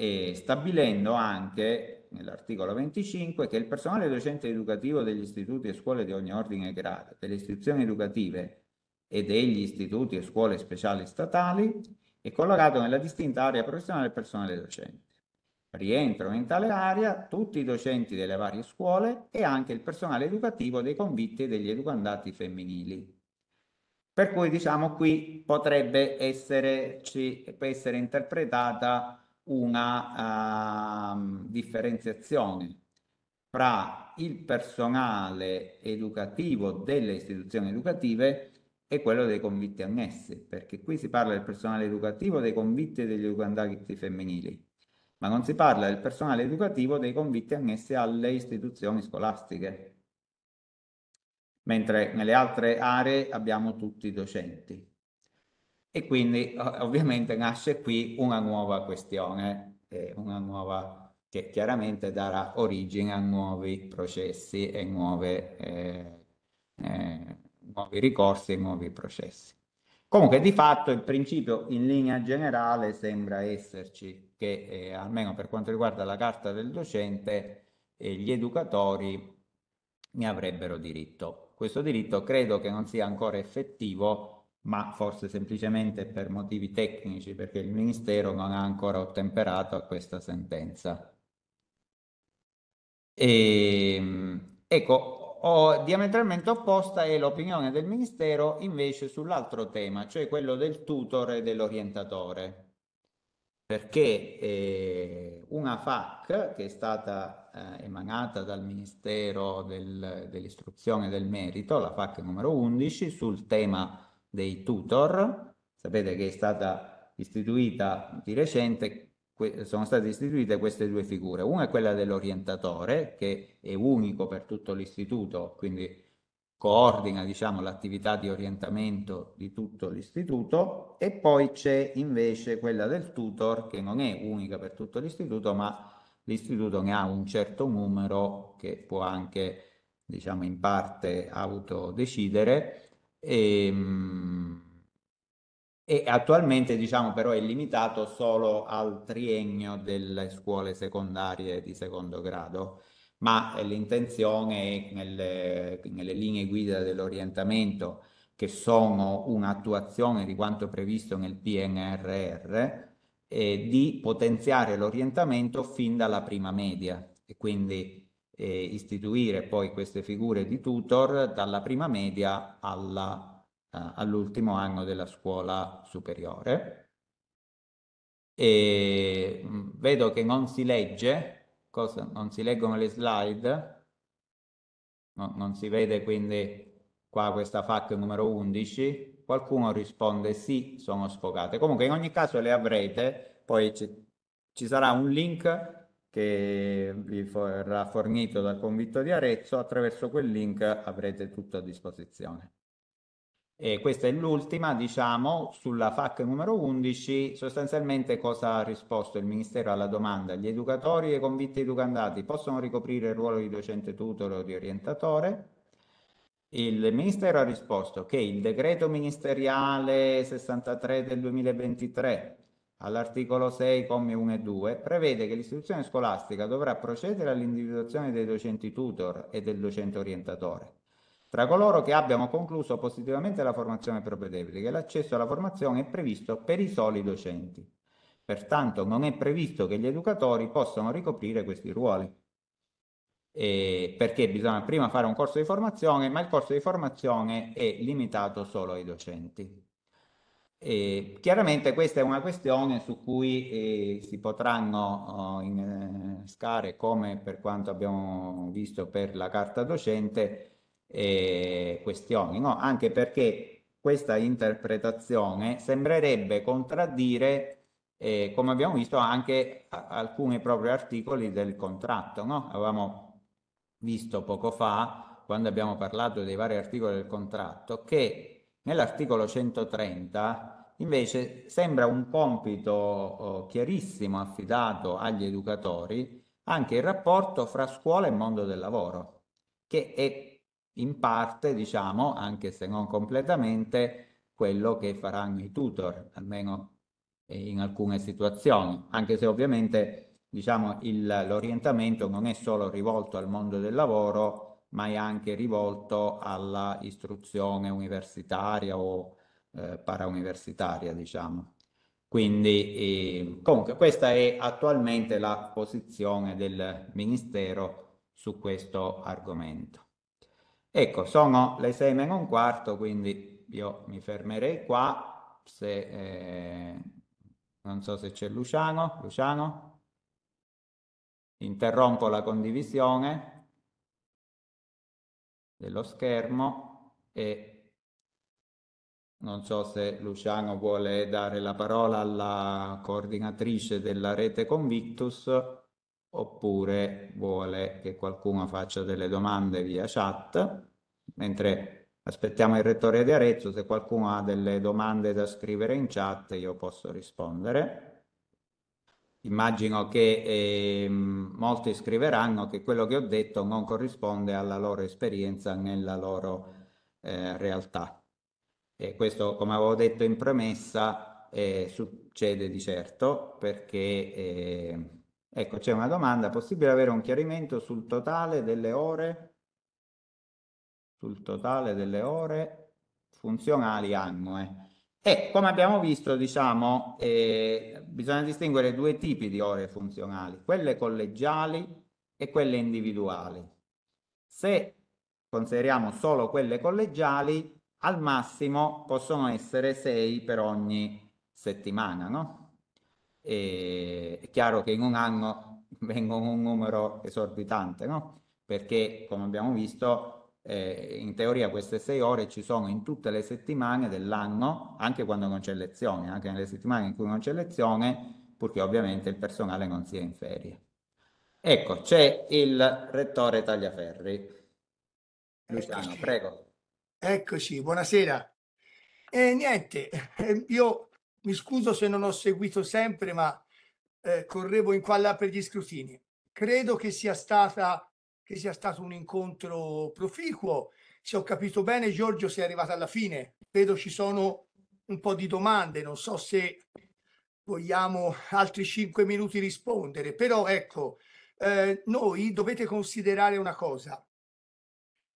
Speaker 2: e stabilendo anche nell'articolo 25 che il personale docente educativo degli istituti e scuole di ogni ordine e grado, delle istituzioni educative e degli istituti e scuole speciali statali è collocato nella distinta area professionale del personale docente. Rientrano in tale area tutti i docenti delle varie scuole e anche il personale educativo dei convitti e degli educandati femminili. Per cui diciamo qui potrebbe esserci, essere interpretata una uh, differenziazione fra il personale educativo delle istituzioni educative e quello dei convitti annessi, perché qui si parla del personale educativo dei convitti e degli educandachi femminili, ma non si parla del personale educativo dei convitti annessi alle istituzioni scolastiche, mentre nelle altre aree abbiamo tutti i docenti. E quindi ovviamente nasce qui una nuova questione, eh, una nuova che chiaramente darà origine a nuovi processi e nuove, eh, eh, nuovi ricorsi e nuovi processi. Comunque di fatto il principio in linea generale sembra esserci che eh, almeno per quanto riguarda la carta del docente eh, gli educatori ne avrebbero diritto. Questo diritto credo che non sia ancora effettivo ma forse semplicemente per motivi tecnici, perché il Ministero non ha ancora ottemperato a questa sentenza. E, ehm, ecco, ho, diametralmente opposta è l'opinione del Ministero invece sull'altro tema, cioè quello del tutor e dell'orientatore, perché eh, una FAC che è stata eh, emanata dal Ministero del, dell'Istruzione del Merito, la FAC numero 11, sul tema dei tutor, sapete che è stata istituita di recente, sono state istituite queste due figure, una è quella dell'orientatore che è unico per tutto l'istituto, quindi coordina diciamo, l'attività di orientamento di tutto l'istituto e poi c'è invece quella del tutor che non è unica per tutto l'istituto ma l'istituto ne ha un certo numero che può anche diciamo in parte autodecidere e, ehm, e attualmente diciamo però è limitato solo al triennio delle scuole secondarie di secondo grado, ma eh, l'intenzione è nelle, nelle linee guida dell'orientamento che sono un'attuazione di quanto previsto nel PNRR, eh, di potenziare l'orientamento fin dalla prima media e quindi eh, istituire poi queste figure di tutor dalla prima media alla, eh, all'ultimo anno della scuola superiore. E mm, vedo che non si legge, cosa, non si leggono le slide, no, non si vede quindi qua questa FAC numero 11, qualcuno risponde sì, sono sfogate. Comunque in ogni caso le avrete, poi ci, ci sarà un link che vi verrà fornito dal convitto di Arezzo, attraverso quel link avrete tutto a disposizione. E questa è l'ultima, diciamo, sulla FAC numero 11, sostanzialmente cosa ha risposto il Ministero alla domanda? Gli educatori e i convitti educandati possono ricoprire il ruolo di docente tutore o di orientatore? Il Ministero ha risposto che il decreto ministeriale 63 del 2023 all'articolo 6, commi 1 e 2, prevede che l'istituzione scolastica dovrà procedere all'individuazione dei docenti tutor e del docente orientatore. Tra coloro che abbiano concluso positivamente la formazione propedeutica, l'accesso alla formazione è previsto per i soli docenti. Pertanto non è previsto che gli educatori possano ricoprire questi ruoli. Eh, perché bisogna prima fare un corso di formazione, ma il corso di formazione è limitato solo ai docenti. E chiaramente questa è una questione su cui eh, si potranno oh, eh, innescare, eh, come per quanto abbiamo visto per la carta docente, eh, questioni, no? anche perché questa interpretazione sembrerebbe contraddire, eh, come abbiamo visto, anche alcuni propri articoli del contratto. No? Avevamo visto poco fa, quando abbiamo parlato dei vari articoli del contratto, che Nell'articolo 130 invece sembra un compito oh, chiarissimo affidato agli educatori anche il rapporto fra scuola e mondo del lavoro, che è in parte, diciamo, anche se non completamente, quello che faranno i tutor, almeno eh, in alcune situazioni, anche se ovviamente diciamo, l'orientamento non è solo rivolto al mondo del lavoro, ma è anche rivolto alla istruzione universitaria o eh, parauniversitaria, diciamo. Quindi, eh, comunque, questa è attualmente la posizione del Ministero su questo argomento. Ecco, sono le sei meno un quarto, quindi io mi fermerei qua. Se, eh, non so se c'è Luciano. Luciano? Interrompo la condivisione dello schermo e non so se Luciano vuole dare la parola alla coordinatrice della rete Convictus oppure vuole che qualcuno faccia delle domande via chat mentre aspettiamo il rettore di Arezzo se qualcuno ha delle domande da scrivere in chat io posso rispondere immagino che eh, molti scriveranno che quello che ho detto non corrisponde alla loro esperienza nella loro eh, realtà. E questo, come avevo detto in premessa, eh, succede di certo perché... Ehm, ecco, c'è una domanda. Possibile avere un chiarimento sul totale delle ore? Sul totale delle ore funzionali annue. Eh. E come abbiamo visto, diciamo, eh, bisogna distinguere due tipi di ore funzionali, quelle collegiali e quelle individuali. Se consideriamo solo quelle collegiali, al massimo possono essere sei per ogni settimana, no? E è chiaro che in un anno <laughs> vengono un numero esorbitante, no? Perché, come abbiamo visto, eh, in teoria queste sei ore ci sono in tutte le settimane dell'anno, anche quando non c'è lezione, anche nelle settimane in cui non c'è lezione, purché ovviamente il personale non sia in ferie. Ecco, c'è il rettore Tagliaferri. Luciano, Eccoci. prego.
Speaker 1: Eccoci, buonasera. E eh, niente, eh, io mi scuso se non ho seguito sempre, ma eh, correvo in qua là per gli scrutini. Credo che sia stata che sia stato un incontro proficuo. Se ho capito bene, Giorgio, sei arrivato alla fine. Vedo ci sono un po' di domande, non so se vogliamo altri cinque minuti rispondere, però ecco, eh, noi dovete considerare una cosa,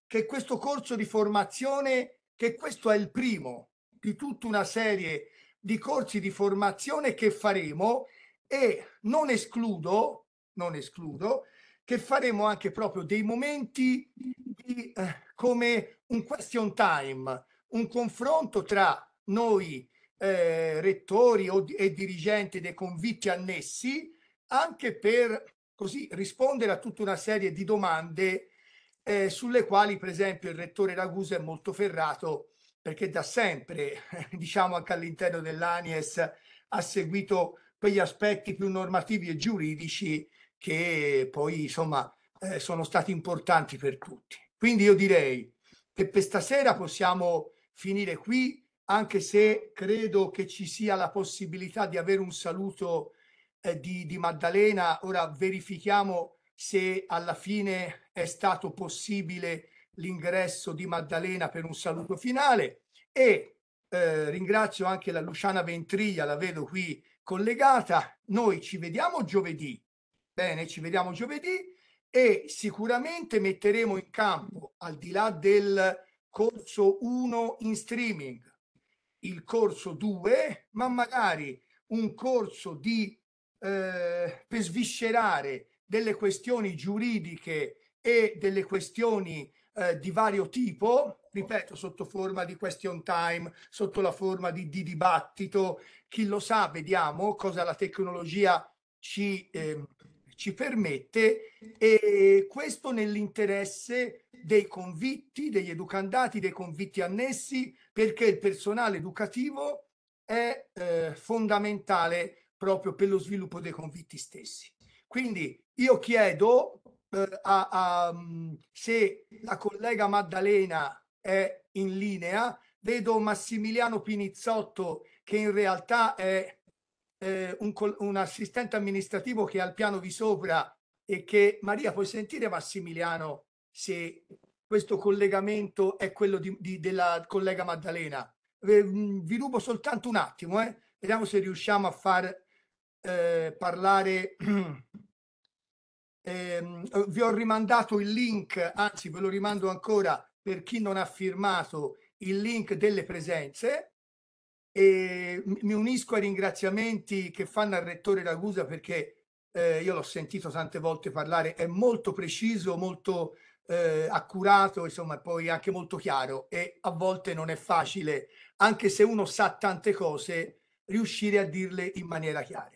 Speaker 1: che questo corso di formazione, che questo è il primo di tutta una serie di corsi di formazione che faremo e non escludo, non escludo che faremo anche proprio dei momenti di, eh, come un question time, un confronto tra noi eh, rettori o, e dirigenti dei convitti annessi, anche per così rispondere a tutta una serie di domande eh, sulle quali, per esempio, il rettore Ragusa è molto ferrato perché da sempre, <laughs> diciamo anche all'interno dell'ANIES, ha seguito quegli aspetti più normativi e giuridici che poi insomma eh, sono stati importanti per tutti. Quindi io direi che per stasera possiamo finire qui, anche se credo che ci sia la possibilità di avere un saluto eh, di, di Maddalena. Ora verifichiamo se alla fine è stato possibile l'ingresso di Maddalena per un saluto finale e eh, ringrazio anche la Luciana Ventriglia, la vedo qui collegata. Noi ci vediamo giovedì Bene, ci vediamo giovedì e sicuramente metteremo in campo, al di là del corso 1 in streaming, il corso 2, ma magari un corso di, eh, per sviscerare delle questioni giuridiche e delle questioni eh, di vario tipo, ripeto, sotto forma di question time, sotto la forma di, di dibattito, chi lo sa, vediamo cosa la tecnologia ci eh, ci permette e questo nell'interesse dei convitti, degli educandati, dei convitti annessi, perché il personale educativo è eh, fondamentale proprio per lo sviluppo dei convitti stessi. Quindi io chiedo eh, a, a, mm, se la collega Maddalena è in linea, vedo Massimiliano Pinizzotto che in realtà è eh, un, un, assistente amministrativo che è al piano di sopra e che Maria puoi sentire Massimiliano se questo collegamento è quello di, di, della collega Maddalena. Eh, mm, vi rubo soltanto un attimo, eh. vediamo se riusciamo a far eh, parlare. <clears throat> Ehm, vi ho rimandato il link, anzi ve lo rimando ancora per chi non ha firmato il link delle presenze e mi unisco ai ringraziamenti che fanno al rettore Ragusa perché eh, io l'ho sentito tante volte parlare, è molto preciso, molto eh, accurato, insomma, poi anche molto chiaro e a volte non è facile, anche se uno sa tante cose, riuscire a dirle in maniera chiara.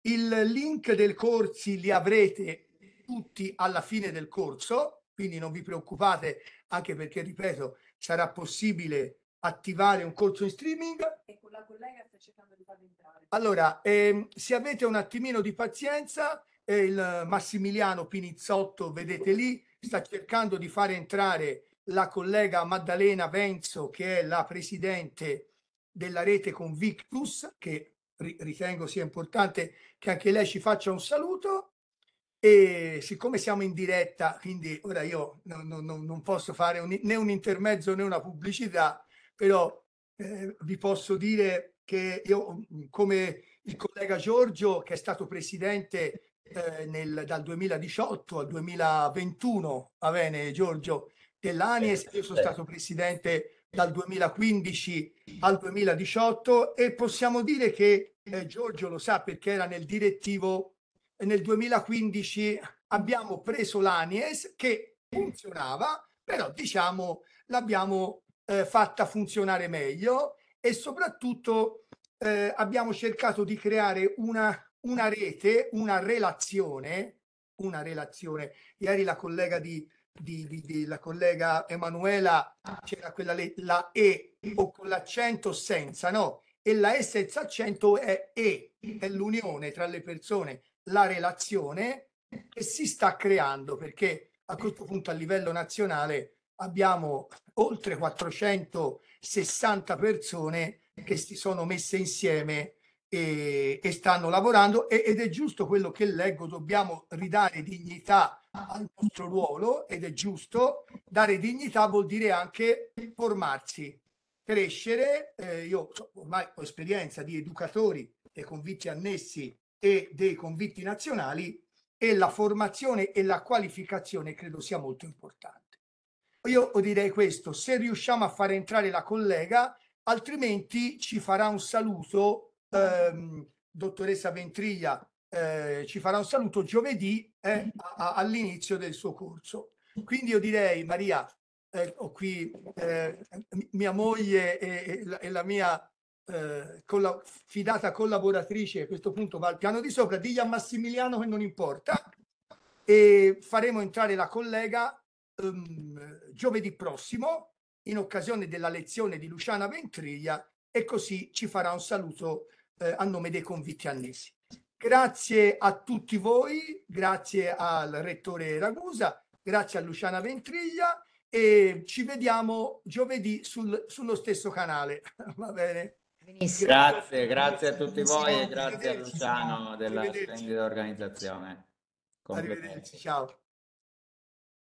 Speaker 1: Il link del corsi li avrete tutti alla fine del corso, quindi non vi preoccupate, anche perché, ripeto, sarà possibile attivare un corso in streaming la collega sta cercando di farlo entrare. Allora, ehm, se avete un attimino di pazienza, eh, il Massimiliano Pinizzotto, vedete lì, sta cercando di far entrare la collega Maddalena Venzo, che è la presidente della rete Convictus, che ritengo sia importante che anche lei ci faccia un saluto. E siccome siamo in diretta, quindi ora io non, non, non posso fare un, né un intermezzo né una pubblicità, però eh, vi posso dire che io, mhmm, come il collega Giorgio, che è stato presidente eh, nel, dal 2018 al 2021, va bene Giorgio, dell'ANIES, certo, io sono certo. stato presidente dal 2015 al 2018 e possiamo dire che eh, Giorgio lo sa perché era nel direttivo nel 2015 abbiamo preso l'ANIES che funzionava, però diciamo l'abbiamo eh, fatta funzionare meglio e soprattutto eh, abbiamo cercato di creare una, una rete, una relazione, una relazione. Ieri la collega di, di, di, di la collega Emanuela c'era quella le, la E o con l'accento senza, no? E la E senza accento è E, è l'unione tra le persone, la relazione che si sta creando perché a questo punto a livello nazionale abbiamo oltre 460 persone che si sono messe insieme e, e stanno lavorando e, ed è giusto quello che leggo, dobbiamo ridare dignità al nostro ruolo ed è giusto, dare dignità vuol dire anche formarsi, crescere, eh, io ormai ho esperienza di educatori e convitti annessi e dei convitti nazionali e la formazione e la qualificazione credo sia molto importante io direi questo, se riusciamo a far entrare la collega, altrimenti ci farà un saluto, ehm, dottoressa Ventriglia, eh, ci farà un saluto giovedì eh, all'inizio del suo corso. Quindi io direi, Maria, eh, ho qui eh, mia moglie e, e, la, e la, mia eh, colla fidata collaboratrice, a questo punto va al piano di sopra, digli a Massimiliano che non importa, e faremo entrare la collega um, giovedì prossimo in occasione della lezione di Luciana Ventriglia e così ci farà un saluto eh, a nome dei convitti annesi. Grazie a tutti voi, grazie al rettore Ragusa, grazie a Luciana Ventriglia e ci vediamo giovedì sul, sullo stesso canale. <laughs> Va bene? Benissimo. Grazie, grazie a tutti voi e grazie a Luciano della splendida
Speaker 2: organizzazione.
Speaker 1: Arrivederci, ciao.